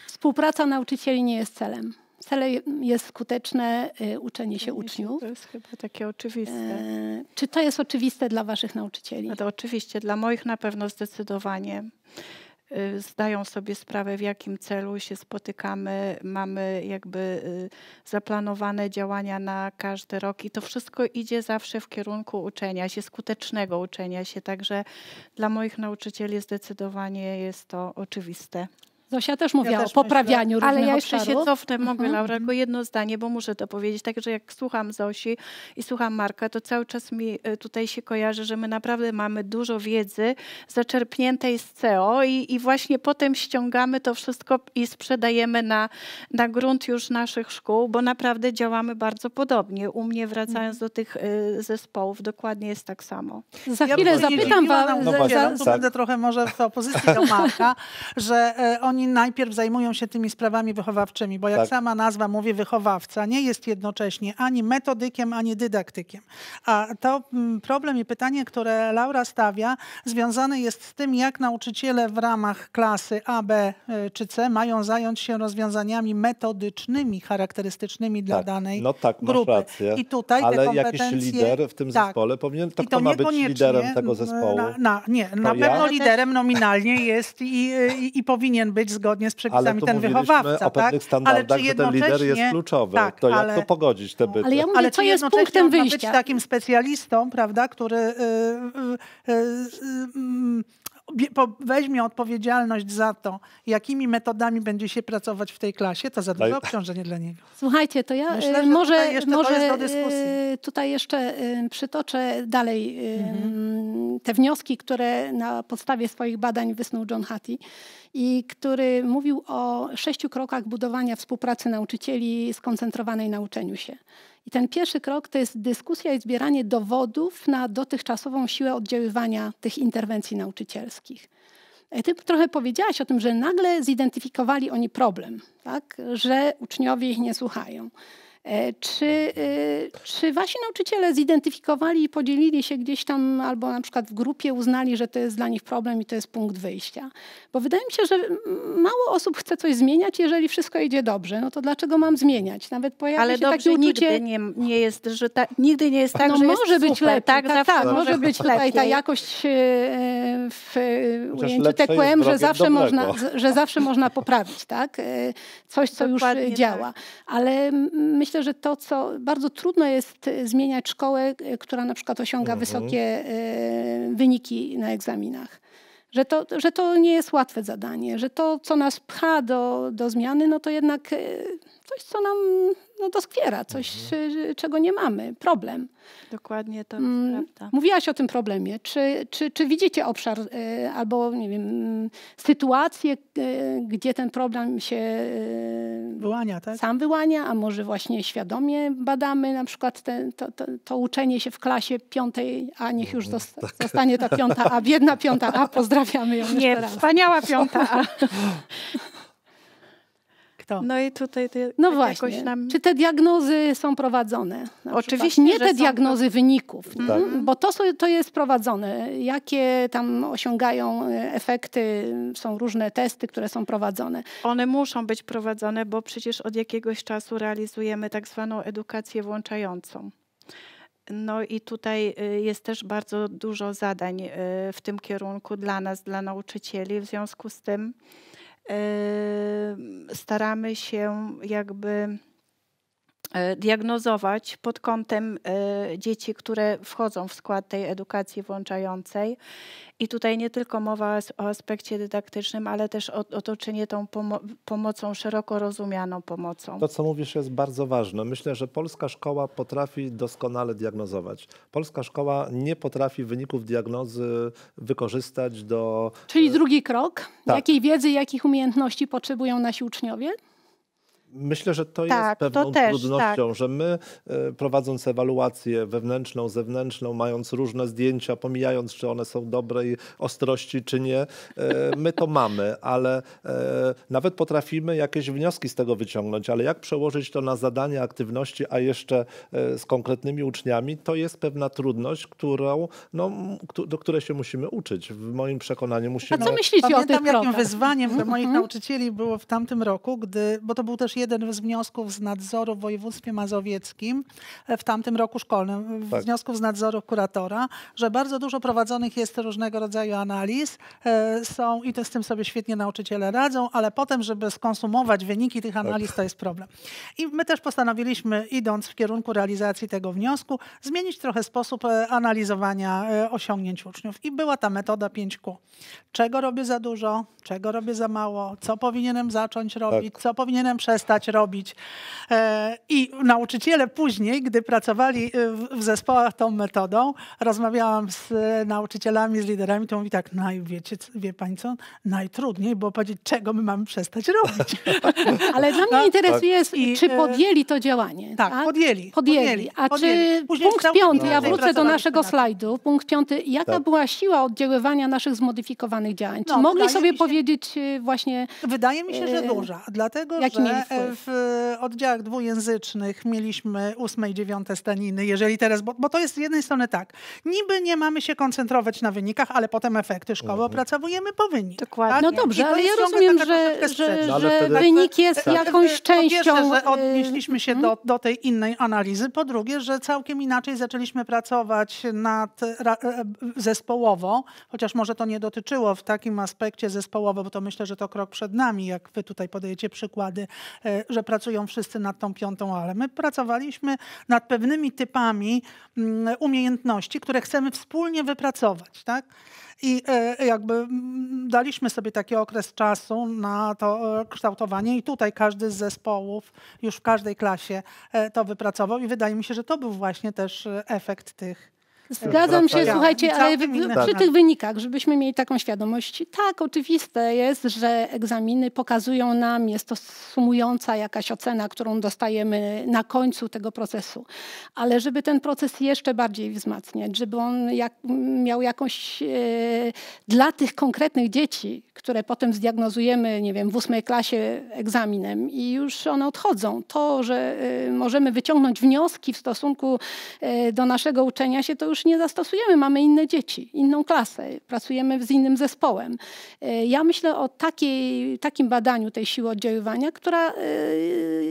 Współpraca nauczycieli nie jest celem. Celem jest skuteczne y, uczenie
się uczniów. To jest chyba takie oczywiste. E, czy to jest oczywiste dla waszych nauczycieli? No to oczywiście, dla moich na pewno zdecydowanie. Y, zdają sobie sprawę, w jakim celu się spotykamy, mamy jakby y, zaplanowane działania na każdy rok i to wszystko idzie zawsze w kierunku uczenia się, skutecznego uczenia się. Także dla moich nauczycieli zdecydowanie jest to oczywiste. Zosia też mówiła ja też o poprawianiu myślę, różnych Ale ja jeszcze obszarów. się cofnę, mogę mhm. Laura, tylko jedno zdanie, bo muszę to powiedzieć. Także jak słucham Zosi i słucham Marka, to cały czas mi e, tutaj się kojarzy, że my naprawdę mamy dużo wiedzy zaczerpniętej z CEO i, i właśnie potem ściągamy to wszystko i sprzedajemy na, na grunt już naszych szkół, bo naprawdę działamy bardzo podobnie. U mnie wracając mhm. do tych y, zespołów, dokładnie jest tak samo. Za chwilę ja zapytam
Wam.
No, za, za, za, tak. Będę trochę może w opozycji do Marka, że y, oni oni najpierw zajmują się tymi sprawami wychowawczymi, bo jak tak. sama nazwa mówi, wychowawca nie jest jednocześnie ani metodykiem, ani dydaktykiem. A to mm, problem i pytanie, które Laura stawia, związane jest z tym, jak nauczyciele w ramach klasy A, B e, czy C mają zająć się rozwiązaniami metodycznymi, charakterystycznymi dla tak. danej no tak, grupy.
Rację. I tutaj Ale te kompetencje... jakiś lider w tym tak. zespole powinien, tak to, kto ma być liderem tego zespołu. Na,
na nie, to na pewno ja? liderem nominalnie jest i, i, i powinien być zgodnie z przepisami ten wychowawca. O tak? Ale czy że ten lider jest kluczowy. Tak, to jak ale, to
pogodzić te byty? Ale ja mówię, ale co jest punktem wyjścia? być takim
specjalistą, prawda, który... Yy, yy, yy, weźmie odpowiedzialność za to, jakimi metodami będzie się pracować w tej klasie, to za duże obciążenie dla niego.
Słuchajcie, to ja Myślę, y, może, y, tutaj jeszcze, może tutaj jeszcze przytoczę dalej y, mhm. te wnioski, które na podstawie swoich badań wysnuł John Hattie i który mówił o sześciu krokach budowania współpracy nauczycieli skoncentrowanej na uczeniu się. I ten pierwszy krok to jest dyskusja i zbieranie dowodów na dotychczasową siłę oddziaływania tych interwencji nauczycielskich. E, ty trochę powiedziałaś o tym, że nagle zidentyfikowali oni problem, tak? że uczniowie ich nie słuchają. E, czy, e, czy wasi nauczyciele zidentyfikowali i podzielili się gdzieś tam, albo na przykład w grupie uznali, że to jest dla nich problem i to jest punkt wyjścia? Bo wydaje mi się, że mało osób chce coś zmieniać, jeżeli wszystko idzie dobrze. No to dlaczego mam zmieniać? Nawet pojawia Ale się dobrze takie uczucie... nigdy nie,
nie jest, że ta, nigdy nie jest no tak, no że może jest być super, lepiej, tak, tak, tak, może być lepiej. Ta jakość
e, w ujęciu TQM, że zawsze, można, że zawsze można poprawić, tak? Coś, co Dokładnie już działa. Tak. Ale myślę, myślę, że to, co bardzo trudno jest e, zmieniać szkołę, e, która na przykład osiąga mhm. wysokie e, wyniki na egzaminach. Że to, że to nie jest łatwe zadanie, że to, co nas pcha do, do zmiany, no to jednak coś, co nam no skwiera, coś, mhm. y, czego nie mamy, problem.
Dokładnie to mm, prawda.
Mówiłaś o tym problemie. Czy, czy, czy widzicie obszar y, albo nie wiem, mm, sytuację, y, gdzie ten problem się wyłania, tak? sam wyłania, a może właśnie świadomie badamy na przykład te, to, to, to, uczenie się w klasie piątej, a niech już mhm, zosta, tak. zostanie ta piąta A, biedna piąta A, pozdrawiamy ją Nie, wspaniała piąta A.
to. No i tutaj te,
no właśnie. Nam... Czy te diagnozy są prowadzone? Oczywiście. Nie te diagnozy są... Tak. wyników, tak. Mhm. bo to, to jest prowadzone. Jakie tam osiągają e, efekty, są różne testy, które są prowadzone.
One muszą być prowadzone, bo przecież od jakiegoś czasu realizujemy tak zwaną edukację włączającą. No i tutaj e, jest też bardzo dużo zadań e, w tym kierunku dla nas, dla nauczycieli. W związku z tym staramy się jakby E, diagnozować pod kątem e, dzieci, które wchodzą w skład tej edukacji włączającej. I tutaj nie tylko mowa o aspekcie dydaktycznym, ale też o otoczenie tą pomo pomocą, szeroko rozumianą pomocą. To,
co mówisz, jest bardzo ważne. Myślę, że polska szkoła potrafi doskonale diagnozować. Polska szkoła nie potrafi wyników diagnozy wykorzystać do.
Czyli drugi krok. Tak. Jakiej wiedzy, jakich umiejętności potrzebują nasi uczniowie?
Myślę, że to tak, jest pewną to też, trudnością, tak. że my e, prowadząc ewaluację wewnętrzną, zewnętrzną, mając różne zdjęcia, pomijając, czy one są dobrej ostrości, czy nie, e, my to mamy, ale e, nawet potrafimy jakieś wnioski z tego wyciągnąć, ale jak przełożyć to na zadania, aktywności, a jeszcze z konkretnymi uczniami, to jest pewna trudność, którą, no, do której się musimy uczyć. W moim przekonaniu musimy... A co myślicie Pamiętam, o tych jakim wyzwaniem dla moich mhm.
nauczycieli było w tamtym roku, gdy, bo to był też jeden z wniosków z nadzoru w województwie mazowieckim e, w tamtym roku szkolnym, tak. wniosków z nadzoru kuratora, że bardzo dużo prowadzonych jest różnego rodzaju analiz, e, są i to z tym sobie świetnie nauczyciele radzą, ale potem, żeby skonsumować wyniki tych tak. analiz, tak. to jest problem. I my też postanowiliśmy, idąc w kierunku realizacji tego wniosku, zmienić trochę sposób e, analizowania osiągnięć uczniów. I była ta metoda 5Q. Czego robię za dużo, czego robię za mało, co powinienem zacząć tak. robić, tak. co powinienem przestać stać robić. E, I nauczyciele później, gdy pracowali e, w zespołach tą metodą, rozmawiałam z e, nauczycielami, z liderami, to mówi tak, naj, wiecie, wie pani co, najtrudniej było powiedzieć, czego my mamy przestać robić. Ale dla mnie no, interesuje, tak. jest, czy podjęli to działanie. Tak, tak? Podjęli, podjęli.
podjęli. A podjęli. czy później punkt piąty, ja wrócę do naszego slajdu, punkt piąty, jaka tak. była siła oddziaływania naszych zmodyfikowanych działań? Czy no, mogli sobie się, powiedzieć właśnie... Wydaje mi się, że duża,
dlatego że w e, oddziałach dwujęzycznych mieliśmy ósme i dziewiąte staniny, jeżeli teraz, bo, bo, to jest z jednej strony tak, niby nie mamy się koncentrować na wynikach, ale potem efekty szkoły mhm. opracowujemy po wynikach. Dokładnie. Tak? No dobrze, ale ja rozumiem, że, że, że wynik jest tak. jakąś częścią. Po pierwsze, że y, odnieśliśmy się do, mhm. do tej innej analizy, po drugie, że całkiem inaczej zaczęliśmy pracować nad e, e, zespołowo, chociaż może to nie dotyczyło w takim aspekcie zespołowo, bo to myślę, że to krok przed nami, jak wy tutaj podajecie przykłady Y, że pracują wszyscy nad tą piątą, ale my pracowaliśmy nad pewnymi typami mm, umiejętności, które chcemy wspólnie wypracować. Tak? I y, jakby mm, daliśmy sobie taki okres czasu na to y, kształtowanie i tutaj każdy z zespołów już w każdej klasie to wypracował i wydaje mi się, że to był właśnie też efekt tych Zgadzam się, słuchajcie, ale przy tych
wynikach, żebyśmy mieli taką świadomość, tak, oczywiste jest, że egzaminy pokazują nam, jest to sumująca jakaś ocena, którą dostajemy na końcu tego procesu, ale żeby ten proces jeszcze bardziej wzmacniać, żeby on jak, miał jakąś e, dla tych konkretnych dzieci, które potem zdiagnozujemy, nie wiem, w ósmej klasie egzaminem i już one odchodzą. To, że e, możemy wyciągnąć wnioski w stosunku e, do naszego uczenia się, to już już nie zastosujemy, mamy inne dzieci, inną klasę, pracujemy z innym zespołem. E, ja myślę o takiej, takim badaniu tej siły oddziaływania, która e,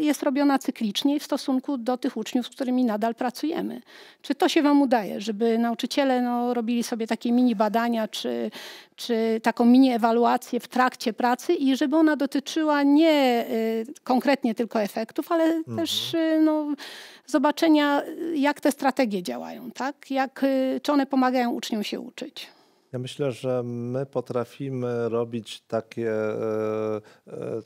jest robiona cyklicznie w stosunku do tych uczniów, z którymi nadal pracujemy. Czy to się Wam udaje, żeby nauczyciele no, robili sobie takie mini badania, czy czy taką mini ewaluację w trakcie pracy i żeby ona dotyczyła nie y, konkretnie tylko efektów, ale mhm. też y, no, zobaczenia, y, jak te strategie działają, tak? jak, czy one pomagają uczniom się uczyć.
Ja myślę, że my potrafimy robić takie, e, e,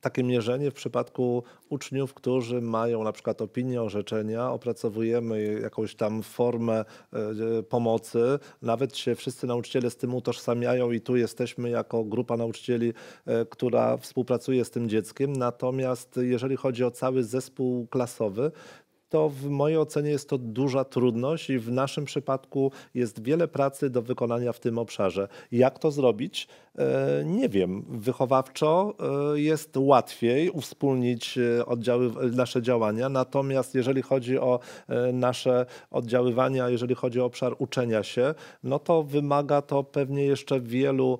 takie mierzenie w przypadku uczniów, którzy mają na przykład opinię, orzeczenia, opracowujemy jakąś tam formę e, pomocy. Nawet się wszyscy nauczyciele z tym utożsamiają i tu jesteśmy jako grupa nauczycieli, która współpracuje z tym dzieckiem. Natomiast jeżeli chodzi o cały zespół klasowy, to w mojej ocenie jest to duża trudność i w naszym przypadku jest wiele pracy do wykonania w tym obszarze. Jak to zrobić? E, nie wiem. Wychowawczo e, jest łatwiej uwspólnić e, oddziały, nasze działania, natomiast jeżeli chodzi o nasze oddziaływania, jeżeli chodzi o obszar uczenia się, no to wymaga to pewnie jeszcze wielu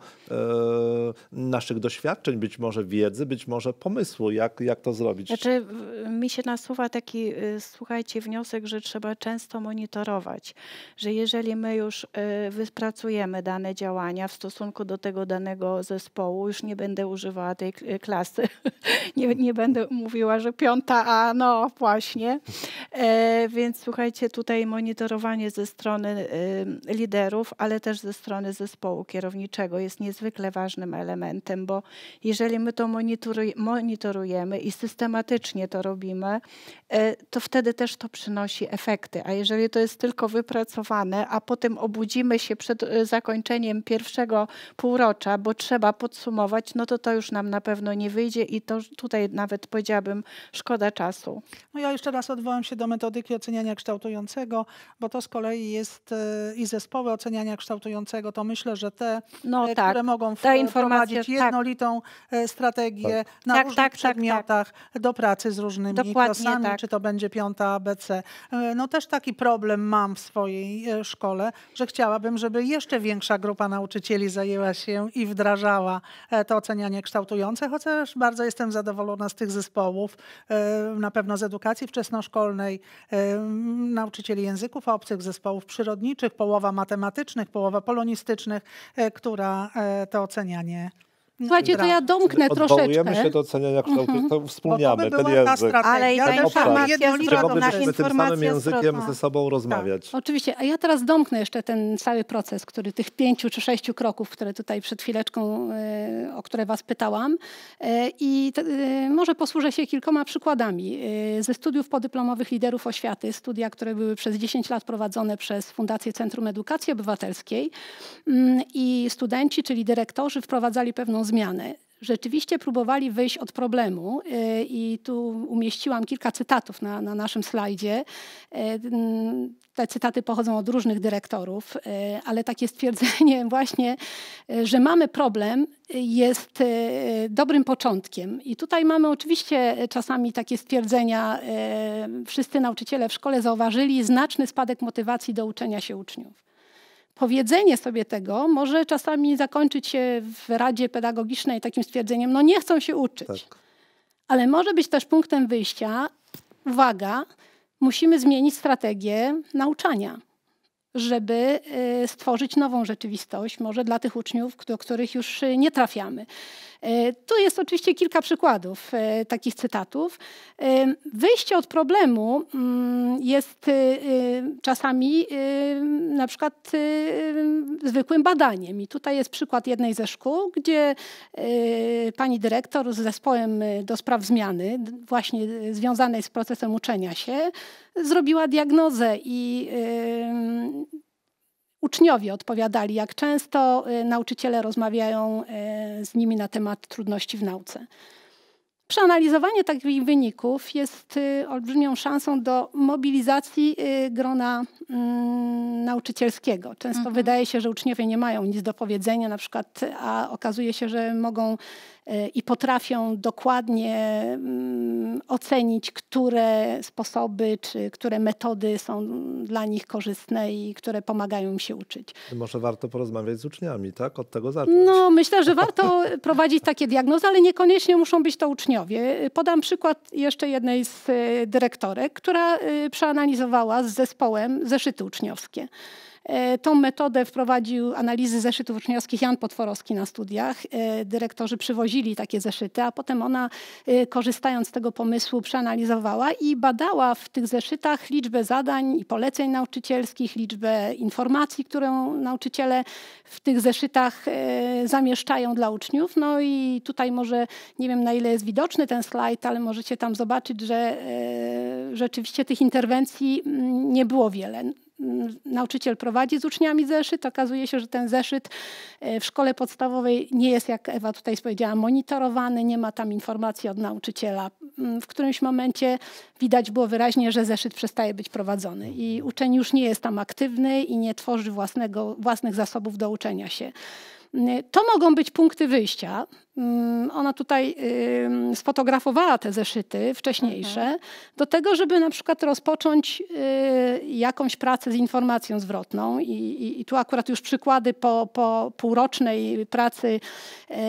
naszych doświadczeń, być może wiedzy, być może pomysłu, jak, jak to zrobić. Znaczy,
mi się nasuwa taki y, słuchajcie, wniosek, że trzeba często monitorować, że jeżeli my już y, wypracujemy dane działania w stosunku do tego danego zespołu, już nie będę używała tej y, klasy, nie, nie będę mówiła, że piąta, a no właśnie. E, więc słuchajcie, tutaj monitorowanie ze strony y, liderów, ale też ze strony zespołu kierowniczego jest niezwykle ważnym elementem, bo jeżeli my to monitorujemy i systematycznie to robimy, e, to wtedy wtedy też to przynosi efekty. A jeżeli to jest tylko wypracowane, a potem obudzimy się przed e, zakończeniem pierwszego półrocza, bo trzeba podsumować, no to to już nam na pewno nie wyjdzie i to tutaj nawet powiedziałabym szkoda czasu.
No ja jeszcze raz odwołam się do metodyki oceniania kształtującego, bo to z kolei jest e, i zespoły oceniania kształtującego, to myślę, że te, no, e, tak. które mogą prowadzić tak. jednolitą tak. strategię tak. na tak, różnych tak, przedmiotach do pracy z różnymi Dokładnie klasami, czy to będzie piąty konta ABC. E, no też taki problem mam w swojej e, szkole, że chciałabym, żeby jeszcze większa grupa nauczycieli zajęła się i wdrażała e, to ocenianie kształtujące, chociaż bardzo jestem zadowolona z tych zespołów, na pewno z edukacji wczesnoszkolnej, nauczycieli języków obcych, zespołów przyrodniczych, połowa matematycznych, połowa polonistycznych, która to ocenianie Mm. Słuchajcie, to ja domknę Odwołujemy troszeczkę. się do
oceniania kształtu, mhm. to wspomniamy to ten język. Ale i ta informacja zwrotna. Czy tym samym językiem ze sobą rozmawiać.
Oczywiście, a ja teraz domknę jeszcze ten cały proces, który tych pięciu czy sześciu kroków, które tutaj przed chwileczką, e, o które was pytałam. E, I e, może posłużę się kilkoma przykładami ze studiów podyplomowych liderów oświaty, studia, które były przez 10 lat prowadzone przez Fundację Centrum Edukacji Obywatelskiej mm, i studenci, czyli dyrektorzy wprowadzali pewną zmianę. Rzeczywiście próbowali wyjść od problemu e, i tu umieściłam kilka cytatów na, na naszym slajdzie. E, te cytaty pochodzą od różnych dyrektorów, e, ale takie stwierdzenie właśnie, że mamy problem, jest dobrym początkiem. I tutaj mamy oczywiście czasami takie stwierdzenia, wszyscy nauczyciele w szkole zauważyli znaczny spadek motywacji do uczenia się uczniów powiedzenie sobie tego może czasami zakończyć się w Radzie Pedagogicznej takim stwierdzeniem, no nie chcą się uczyć. Tak. Ale może być też punktem wyjścia, uwaga, musimy zmienić strategię nauczania, żeby y, stworzyć nową rzeczywistość, może dla tych uczniów, do których już y, nie trafiamy. E, tu jest oczywiście kilka przykładów e, takich cytatów. E, wyjście od problemu mm, jest czasami na przykład zwykłym badaniem. I tutaj jest przykład jednej ze szkół, gdzie pani dyrektor z zespołem do spraw zmiany, właśnie związanej z procesem uczenia się, zrobiła diagnozę i Uczniowie odpowiadali, jak często y, nauczyciele rozmawiają y, z nimi na temat trudności w nauce. Przeanalizowanie takich wyników jest y, olbrzymią szansą do mobilizacji grona mm, nauczycielskiego. Często mhm. wydaje się, że uczniowie nie mają nic do powiedzenia, na przykład, a okazuje się, że mogą i potrafią dokładnie mm, ocenić, które sposoby czy które metody są dla nich korzystne i które pomagają im się uczyć.
Może warto porozmawiać z uczniami, tak? Od tego zacząć.
No, myślę, że warto prowadzić takie diagnozy, ale niekoniecznie muszą być to uczniowie. Podam przykład jeszcze jednej z e, dyrektorek, która e, przeanalizowała z zespołem zeszyty uczniowskie. E, tą metodę wprowadził analizy zeszytów uczniowskich Jan Potworowski na studiach. E, dyrektorzy przywozili takie zeszyty, a potem ona e, korzystając z tego pomysłu przeanalizowała i badała w tych zeszytach liczbę zadań i poleceń nauczycielskich, liczbę informacji, którą nauczyciele w tych zeszytach zamieszczają dla uczniów. No i tutaj może, nie wiem na ile jest widoczny ten slajd, ale możecie tam zobaczyć, że rzeczywiście tych interwencji mm, nie było wiele. Mm, nauczyciel prowadzi z uczniami zeszyt. Okazuje się, że ten zeszyt e, w szkole podstawowej nie jest, jak Ewa tutaj powiedziała, monitorowany, nie ma tam informacji od nauczyciela. Mm, w którymś momencie widać było wyraźnie, że zeszyt przestaje być prowadzony i mhm. uczeń już nie jest tam aktywny i nie tworzy własnego, własnych zasobów do uczenia się. To mogą być punkty wyjścia. Mm, ona tutaj sfotografowała te zeszyty wcześniejsze, mhm. do tego, żeby na przykład rozpocząć y, jakąś pracę z informacją zwrotną. I, i, i tu akurat już przykłady po, po półrocznej pracy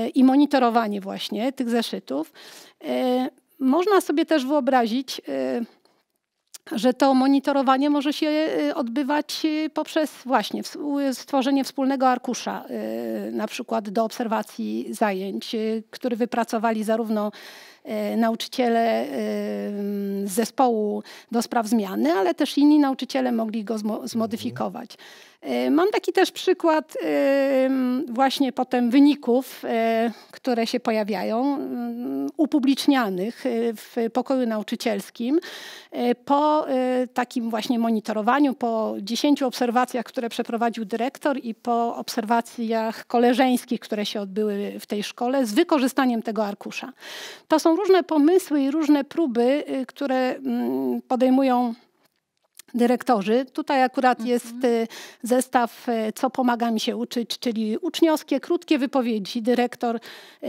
y, i monitorowanie właśnie tych zeszytów. Y, można sobie też wyobrazić że to monitorowanie może się y, odbywać y, poprzez właśnie stworzenie wspólnego arkusza, y, na przykład do obserwacji zajęć, który wypracowali zarówno E, nauczyciele e, z zespołu do spraw zmiany, ale też inni nauczyciele mogli go zmodyfikować. E, mam taki też przykład właśnie potem wyników, które się pojawiają, upublicznianych w pokoju nauczycielskim. Po takim właśnie monitorowaniu, po dziesięciu obserwacjach, które przeprowadził dyrektor i po obserwacjach koleżeńskich, które się odbyły w tej szkole z wykorzystaniem tego arkusza. To są różne pomysły i różne próby, y, które mm, podejmują dyrektorzy. Tutaj akurat mhm. jest y, zestaw y, Co pomaga mi się uczyć, czyli uczniowskie, krótkie wypowiedzi. Dyrektor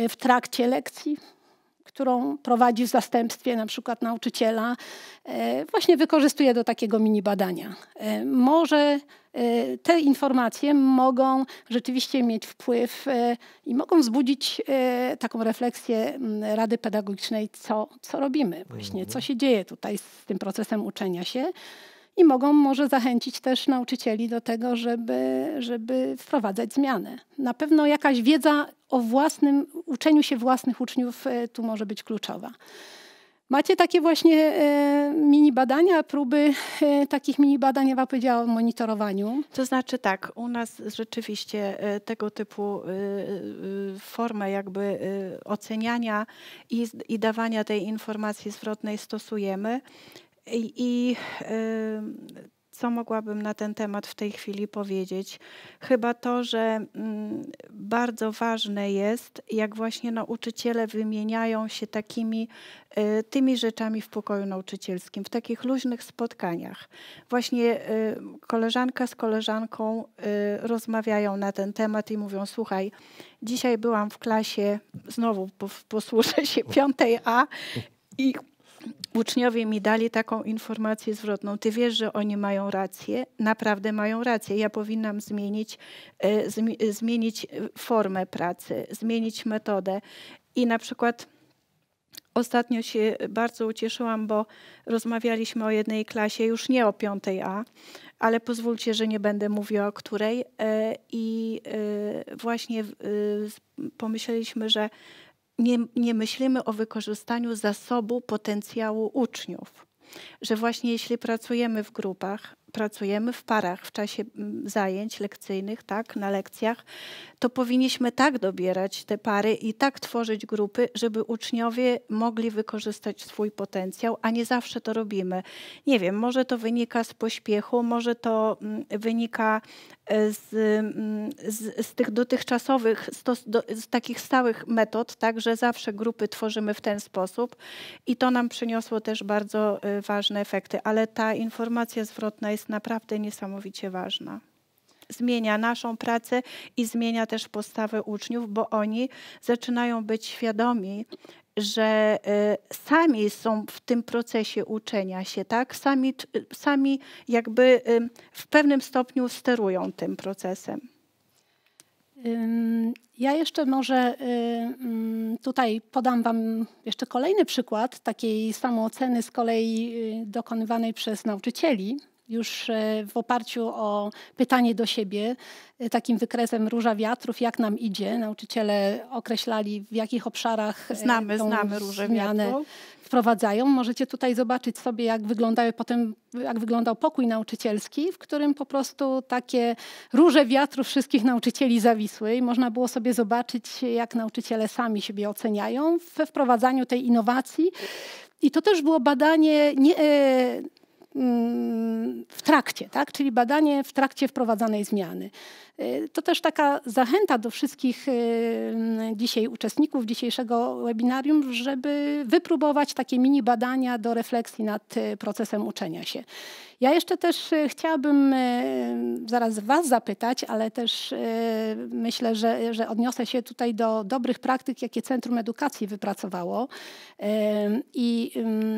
w trakcie lekcji którą prowadzi w zastępstwie na przykład nauczyciela, e, właśnie wykorzystuje do takiego mini badania. E, może e, te informacje mogą rzeczywiście mieć wpływ i mogą wzbudzić taką refleksję Rady Pedagogicznej, co, co robimy właśnie, mhm. co się dzieje tutaj z tym procesem uczenia się i mogą może zachęcić też nauczycieli do tego, żeby, żeby wprowadzać zmiany. Na pewno jakaś wiedza o własnym uczeniu się własnych uczniów e, tu może być kluczowa. Macie takie właśnie e, mini badania, próby e, takich
mini badań, Ewa powiedziała o monitorowaniu. To znaczy tak, u nas rzeczywiście tego typu formę jakby oceniania i, i dawania tej informacji zwrotnej stosujemy. I, i y, co mogłabym na ten temat w tej chwili powiedzieć? Chyba to, że mm, bardzo ważne jest, jak właśnie nauczyciele wymieniają się takimi y, tymi rzeczami w pokoju nauczycielskim, w takich luźnych spotkaniach. Właśnie y, koleżanka z koleżanką y, rozmawiają na ten temat i mówią: Słuchaj, dzisiaj byłam w klasie, znowu posłużę się piątej A i uczniowie mi dali taką informację zwrotną. Ty wiesz, że oni mają rację, naprawdę mają rację. Ja powinnam zmienić, e, zmienić e, formę pracy, zmienić metodę. I na przykład ostatnio się bardzo ucieszyłam, bo rozmawialiśmy o jednej klasie, już nie o 5A, ale pozwólcie, że nie będę mówiła o której. E, I właśnie pomyśleliśmy, że nie, nie myślimy o wykorzystaniu zasobu potencjału uczniów. Że właśnie jeśli pracujemy w grupach, pracujemy w parach w czasie zajęć lekcyjnych, tak, na lekcjach, to powinniśmy tak dobierać te pary i tak tworzyć grupy, żeby uczniowie mogli wykorzystać swój potencjał, a nie zawsze to robimy. Nie wiem, może to wynika z pośpiechu, może to wynika e, z, z, z tych dotychczasowych, do, z takich stałych metod, tak, że zawsze grupy tworzymy w ten sposób i to nam przyniosło też bardzo e, ważne efekty, ale ta informacja zwrotna jest jest naprawdę niesamowicie ważna. Zmienia naszą pracę i zmienia też postawę uczniów, bo oni zaczynają być świadomi, że y, sami są w tym procesie uczenia się, tak? Sami, y, sami jakby y, w pewnym stopniu sterują tym procesem.
Ja jeszcze może mm, tutaj podam Wam jeszcze kolejny przykład takiej samooceny z kolei dokonywanej przez nauczycieli, już e, w oparciu o pytanie do siebie, e, takim wykresem róża wiatrów, jak nam idzie. Nauczyciele określali, w jakich obszarach e, znamy, znamy różę wiatrów wprowadzają. Możecie tutaj zobaczyć sobie, jak, wyglądały potem, jak wyglądał pokój nauczycielski, w którym po prostu takie róże wiatru wszystkich nauczycieli zawisły i można było sobie zobaczyć, jak nauczyciele sami siebie oceniają we wprowadzaniu tej innowacji. I to też było badanie nie, w trakcie, tak? czyli badanie w trakcie wprowadzanej zmiany. Y, to też taka zachęta do wszystkich y, dzisiaj uczestników dzisiejszego webinarium, żeby wypróbować takie mini badania do refleksji nad y, procesem uczenia się. Ja jeszcze też chciałabym zaraz Was zapytać, ale też myślę, że, że odniosę się tutaj do dobrych praktyk, jakie Centrum Edukacji wypracowało. I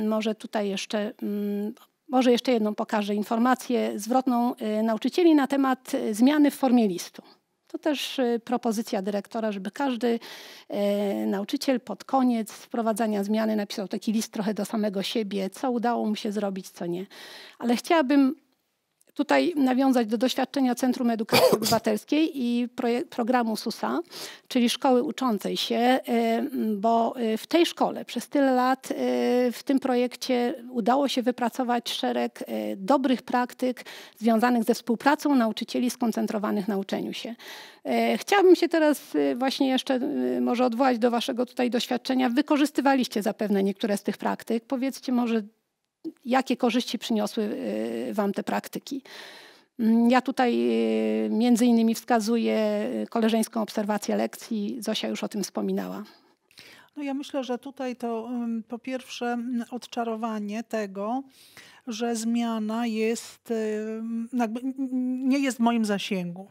może tutaj jeszcze mm, może jeszcze jedną pokażę informację zwrotną y, nauczycieli na temat y, zmiany w formie listu. To też y, propozycja dyrektora, żeby każdy nauczyciel pod koniec wprowadzania zmiany napisał taki list trochę do samego siebie, co udało mu się zrobić, co nie. Ale chciałabym tutaj nawiązać do doświadczenia Centrum Edukacji Obywatelskiej i programu SUSA, czyli Szkoły Uczącej się, y, bo y, w tej szkole przez tyle lat y, w tym projekcie udało się wypracować szereg dobrych praktyk związanych ze współpracą nauczycieli skoncentrowanych na uczeniu się. Chciałabym się teraz właśnie jeszcze może odwołać do Waszego tutaj doświadczenia. Wykorzystywaliście zapewne niektóre z tych praktyk. Powiedzcie może, jakie korzyści przyniosły y, Wam te praktyki. Mm, ja tutaj y, między innymi wskazuję y, koleżeńską obserwację lekcji, Zosia już o tym wspominała.
No ja myślę, że tutaj to po pierwsze mm, odczarowanie tego, że zmiana jest, nie jest w moim zasięgu.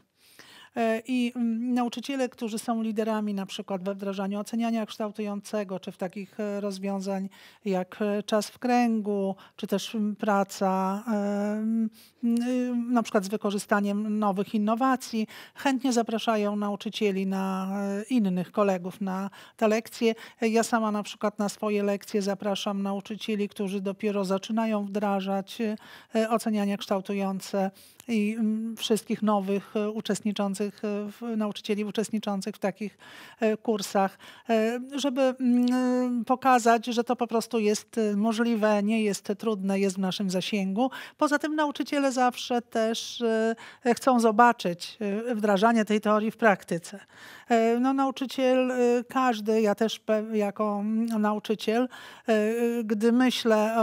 E, I mm, nauczyciele, którzy są liderami na przykład we wdrażaniu oceniania kształtującego, czy w takich e, rozwiązań jak e, czas w kręgu, czy też praca y, na przykład z wykorzystaniem nowych innowacji, chętnie zapraszają nauczycieli na innych kolegów na te lekcje. Ja sama na przykład na swoje lekcje zapraszam nauczycieli, którzy dopiero zaczynają wdrażać oceniania kształtujące i mm, wszystkich nowych e, uczestniczących, e, nauczycieli uczestniczących w takich e, kursach, żeby mm, pokazać, że to po prostu jest możliwe, nie jest trudne, jest w naszym zasięgu. Poza tym nauczyciele zawsze też chcą zobaczyć wdrażanie tej teorii w praktyce. No, nauczyciel każdy, ja też jako mm, nauczyciel, gdy myślę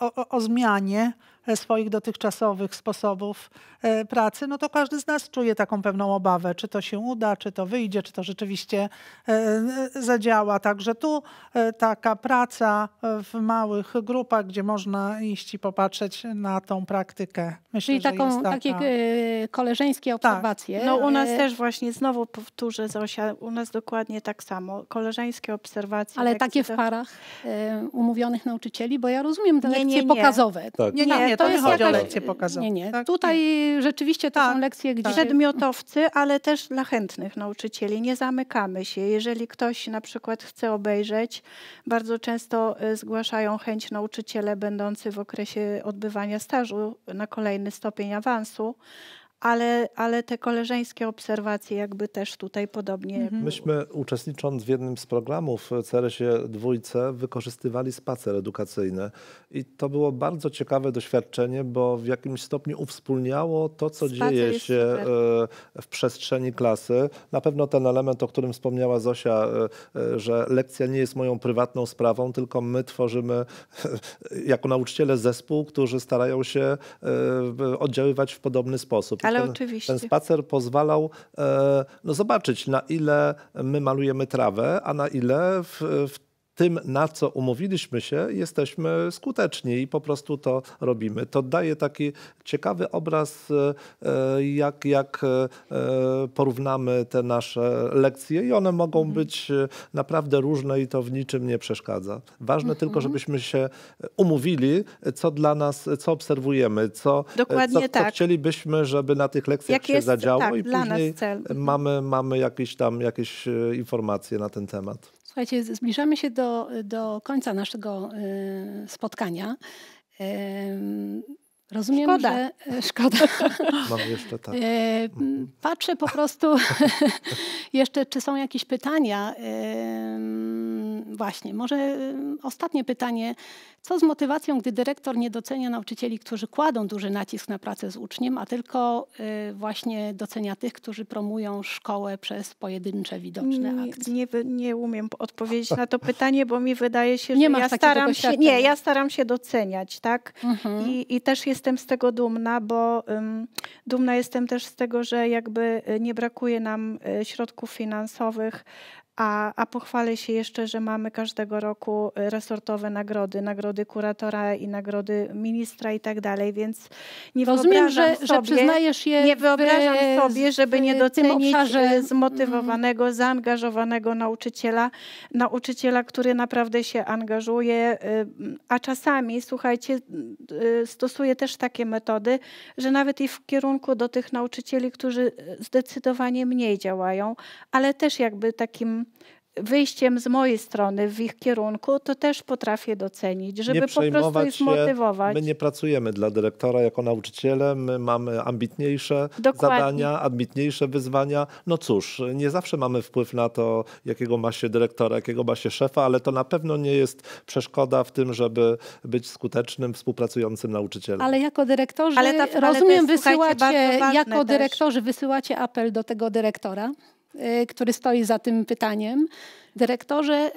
o, o, o zmianie, E, swoich dotychczasowych sposobów e, pracy, no to każdy z nas czuje taką pewną obawę, czy to się uda, czy to wyjdzie, czy to rzeczywiście e, zadziała. Także tu taka praca w małych grupach, gdzie można iść i popatrzeć na tą praktykę. Myślę, Czyli taką, taka... takie
koleżeńskie tak. obserwacje. Tak. No u nas też
właśnie, znowu powtórzę Zosia, u nas dokładnie tak samo. Koleżeńskie obserwacje. Ale tak takie w parach umówionych nauczycieli, bo ja rozumiem te nie, lekcje nie, nie. pokazowe. Tak. Nie, nie, nie, to jest chodzi jakaś...
o lekcje
pokazowe. Nie, nie.
Tak? Tutaj nie. rzeczywiście to tak, są lekcje tak. gdzie... Przedmiotowcy, ale też dla chętnych nauczycieli. Nie zamykamy się. Jeżeli ktoś na przykład chce obejrzeć, bardzo często y, zgłaszają chęć nauczyciele będący w okresie odbywania stażu na kolejny stopień awansu, ale, ale te koleżeńskie obserwacje jakby też tutaj podobnie. Mhm.
Myśmy uczestnicząc w jednym z programów e, CRS-ie dwójce wykorzystywali spacer edukacyjny i to było bardzo ciekawe doświadczenie, bo w jakimś stopniu uwspólniało to, co spacer dzieje się super. E, w przestrzeni klasy. Na pewno ten element, o którym wspomniała Zosia, e, że lekcja nie jest moją prywatną sprawą, tylko my tworzymy jako nauczyciele zespół, którzy starają się oddziaływać w podobny sposób. Ale ten, oczywiście. ten spacer pozwalał e, no, zobaczyć, na ile my malujemy trawę, a na ile w, w tym, na co umówiliśmy się, jesteśmy skuteczni i po prostu to robimy. To daje taki ciekawy obraz, e, e, jak, jak e, porównamy te nasze lekcje i one mogą mhm. być naprawdę różne i to w niczym nie przeszkadza. Ważne mhm. tylko, mhm. żebyśmy się umówili, co dla nas, co obserwujemy, co, co, tak. co chcielibyśmy, żeby na tych lekcjach jak się jest, zadziało tak, i później mhm. mamy, mamy jakieś tam jakieś informacje na ten temat.
Słuchajcie, zbliżamy się do, do końca naszego y, spotkania. Rozumiem, szkoda. że e, szkoda.
Mam jeszcze tak. E,
patrzę po prostu jeszcze, czy są jakieś pytania. Właśnie, może e, ostatnie pytanie. Co z motywacją, gdy dyrektor nie docenia nauczycieli, którzy kładą duży nacisk na pracę z uczniem, a tylko właśnie docenia tych, którzy promują szkołę
przez pojedyncze widoczne akcje? Nie, nie umiem odpowiedzieć na to pytanie, bo mi wydaje się, że nie ja staram się, nie, ja staram się doceniać, tak? Mhm. I, I też jest jestem z tego dumna, bo dumna jestem też z tego, że jakby y, nie brakuje nam y, środków finansowych a, a pochwalę się jeszcze, że mamy każdego roku y, resortowe nagrody, nagrody kuratora i nagrody ministra i tak dalej, więc nie Rozumiem, wyobrażam że, sobie, że przyznajesz je nie wyobrażam w, sobie, żeby nie docenić y, mhm. zmotywowanego, zaangażowanego nauczyciela, nauczyciela, który naprawdę się angażuje, y, a czasami, słuchajcie, stosuje też takie metody, że nawet i w kierunku do tych nauczycieli, którzy zdecydowanie mniej działają, ale też jakby takim wyjściem z mojej strony w ich kierunku, to też potrafię docenić, żeby po prostu ich zmotywować. Się. My
nie pracujemy dla dyrektora jako nauczyciele, my mamy ambitniejsze Dokładnie. zadania, ambitniejsze wyzwania. No cóż, nie zawsze mamy wpływ na to, jakiego ma się dyrektora, jakiego ma się szefa, ale to na pewno nie jest przeszkoda w tym, żeby być skutecznym, współpracującym nauczycielem. Ale
jako dyrektorzy, ale ta, rozumiem, ale jest, wysyłacie, jako dyrektorzy wysyłacie apel do tego dyrektora, Y, który stoi za tym pytaniem. Dyrektorze, e,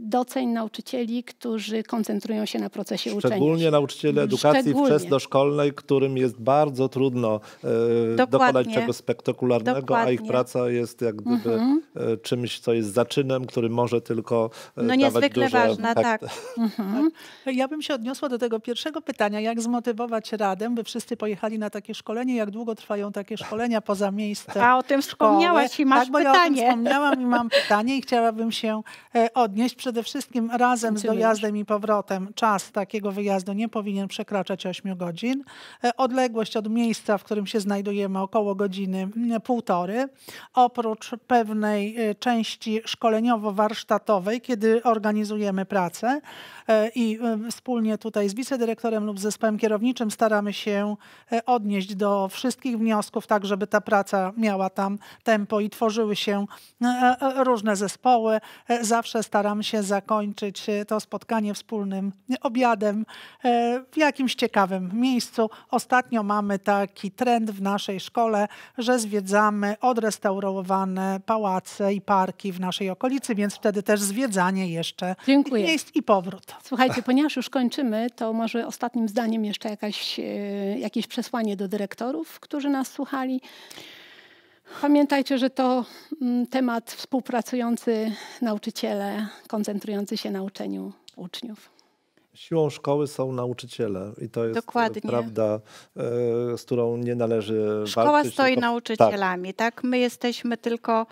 doceń nauczycieli, którzy koncentrują się na procesie Szczególnie uczenia. Szczególnie
nauczyciele edukacji Szczególnie. wczesnoszkolnej, którym jest bardzo trudno e, Dokładnie. dokonać czegoś spektakularnego, Dokładnie. a ich praca jest jak gdyby mhm. E, czymś, co jest zaczynem, który może tylko No niezwykle duże... ważna, tak. tak.
Mhm. Tak. Ja bym się odniosła do tego pierwszego pytania, jak zmotywować Radę, by wszyscy pojechali na takie szkolenie, jak długo trwają takie szkolenia poza miejscem A o tym wspomniałaś i masz tak, pytanie. Ja o tym wspomniałam i mam pytanie i chciałabym chciałabym się e, odnieść. Przede wszystkim razem z dojazdem i powrotem czas takiego wyjazdu nie powinien przekraczać 8 godzin. E, odległość od miejsca, w którym się znajdujemy około godziny mm, półtory. Oprócz pewnej e, części szkoleniowo-warsztatowej, kiedy organizujemy pracę i wspólnie tutaj z wicedyrektorem lub zespołem kierowniczym staramy się odnieść do wszystkich wniosków, tak żeby ta praca miała tam tempo i tworzyły się różne zespoły, E, zawsze staram się zakończyć e, to spotkanie wspólnym obiadem e, w jakimś ciekawym miejscu. Ostatnio mamy taki trend w naszej szkole, że zwiedzamy odrestaurowane pałace i parki w naszej okolicy, więc wtedy też zwiedzanie jeszcze Dziękuję. miejsc i powrót. Słuchajcie, ponieważ już kończymy, to może ostatnim zdaniem jeszcze jakaś,
jakieś przesłanie do dyrektorów, którzy nas słuchali. Pamiętajcie, że to mm, temat współpracujący nauczyciele, koncentrujący się na uczeniu
uczniów.
Siłą szkoły są nauczyciele i to jest e, Dokładnie. prawda, e, z którą nie należy Szkoła walczyć. Szkoła stoi tylko... nauczycielami,
tak. tak. My jesteśmy tylko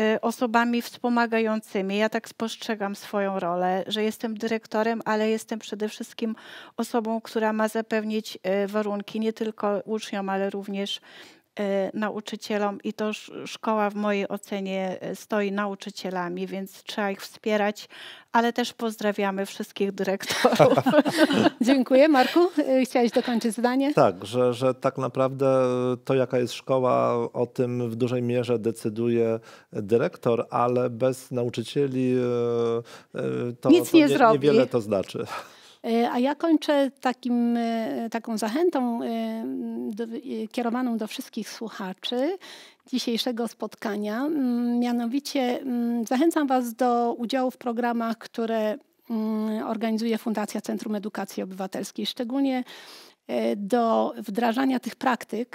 e, osobami wspomagającymi. Ja tak spostrzegam swoją rolę, że jestem dyrektorem, ale jestem przede wszystkim osobą, która ma zapewnić warunki nie tylko uczniom, ale również E, nauczycielom i to szkoła w mojej ocenie e, stoi nauczycielami, więc trzeba ich wspierać, ale też pozdrawiamy wszystkich dyrektorów. Dziękuję. Marku, e, chciałeś dokończyć zdanie?
Tak, że, że tak naprawdę to jaka jest szkoła, o tym w dużej mierze decyduje dyrektor, ale bez nauczycieli to, Nic to nie, nie zrobi. niewiele to znaczy.
E, a ja kończę takim, e, taką zachętą e, do, kierowaną do wszystkich słuchaczy dzisiejszego spotkania. Mm, mianowicie mm, zachęcam Was do udziału w programach, które mm, organizuje Fundacja Centrum Edukacji Obywatelskiej, szczególnie do wdrażania tych praktyk,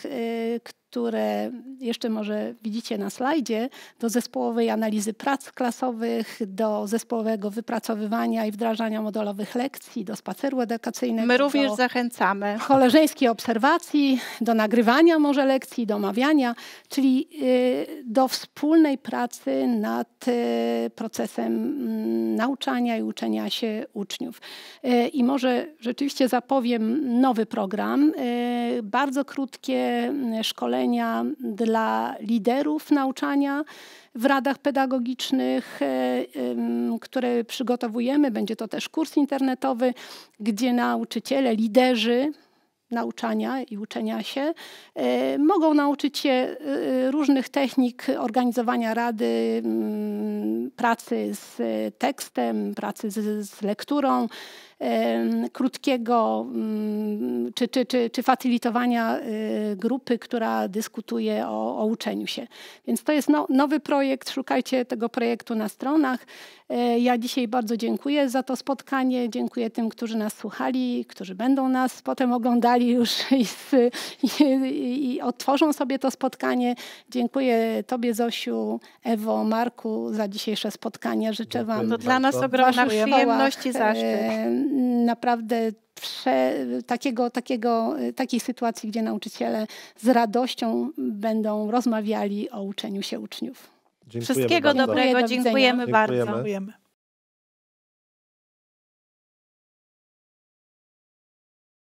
które które jeszcze może widzicie na slajdzie, do zespołowej analizy prac klasowych, do zespołowego wypracowywania i wdrażania modelowych lekcji, do spaceru edukacyjnego. My również
zachęcamy. Koleżeńskiej
obserwacji, do nagrywania może lekcji, do omawiania, czyli y, do wspólnej pracy nad y, procesem mm, nauczania i uczenia się uczniów. Y, I może rzeczywiście zapowiem nowy program. Bardzo krótkie szkolenie dla liderów nauczania w radach pedagogicznych, e, które przygotowujemy. Będzie to też kurs internetowy, gdzie nauczyciele, liderzy nauczania i uczenia się. E, mogą nauczyć się e, różnych technik organizowania rady, pracy z tekstem, pracy z, lekturą, krótkiego mm, czy, czy, czy, czy fatylitowania y, grupy, która dyskutuje o, o uczeniu się. Więc to jest no, nowy projekt, szukajcie tego projektu na stronach. E, ja dzisiaj bardzo dziękuję za to spotkanie, dziękuję tym, którzy nas słuchali, którzy będą nas potem oglądali już i, otworzą i, i sobie to spotkanie. Dziękuję Tobie Zosiu, Ewo, Marku za dzisiejsze spotkanie. Życzę Wam... To dla nas ogromna przyjemność i zaszczyt naprawdę prze, takiego, takiego, takiej sytuacji, gdzie nauczyciele z radością będą rozmawiali o uczeniu się uczniów. Dziękujemy
Wszystkiego bardzo. dobrego, dziękujemy, dziękujemy bardzo. Dziękujemy.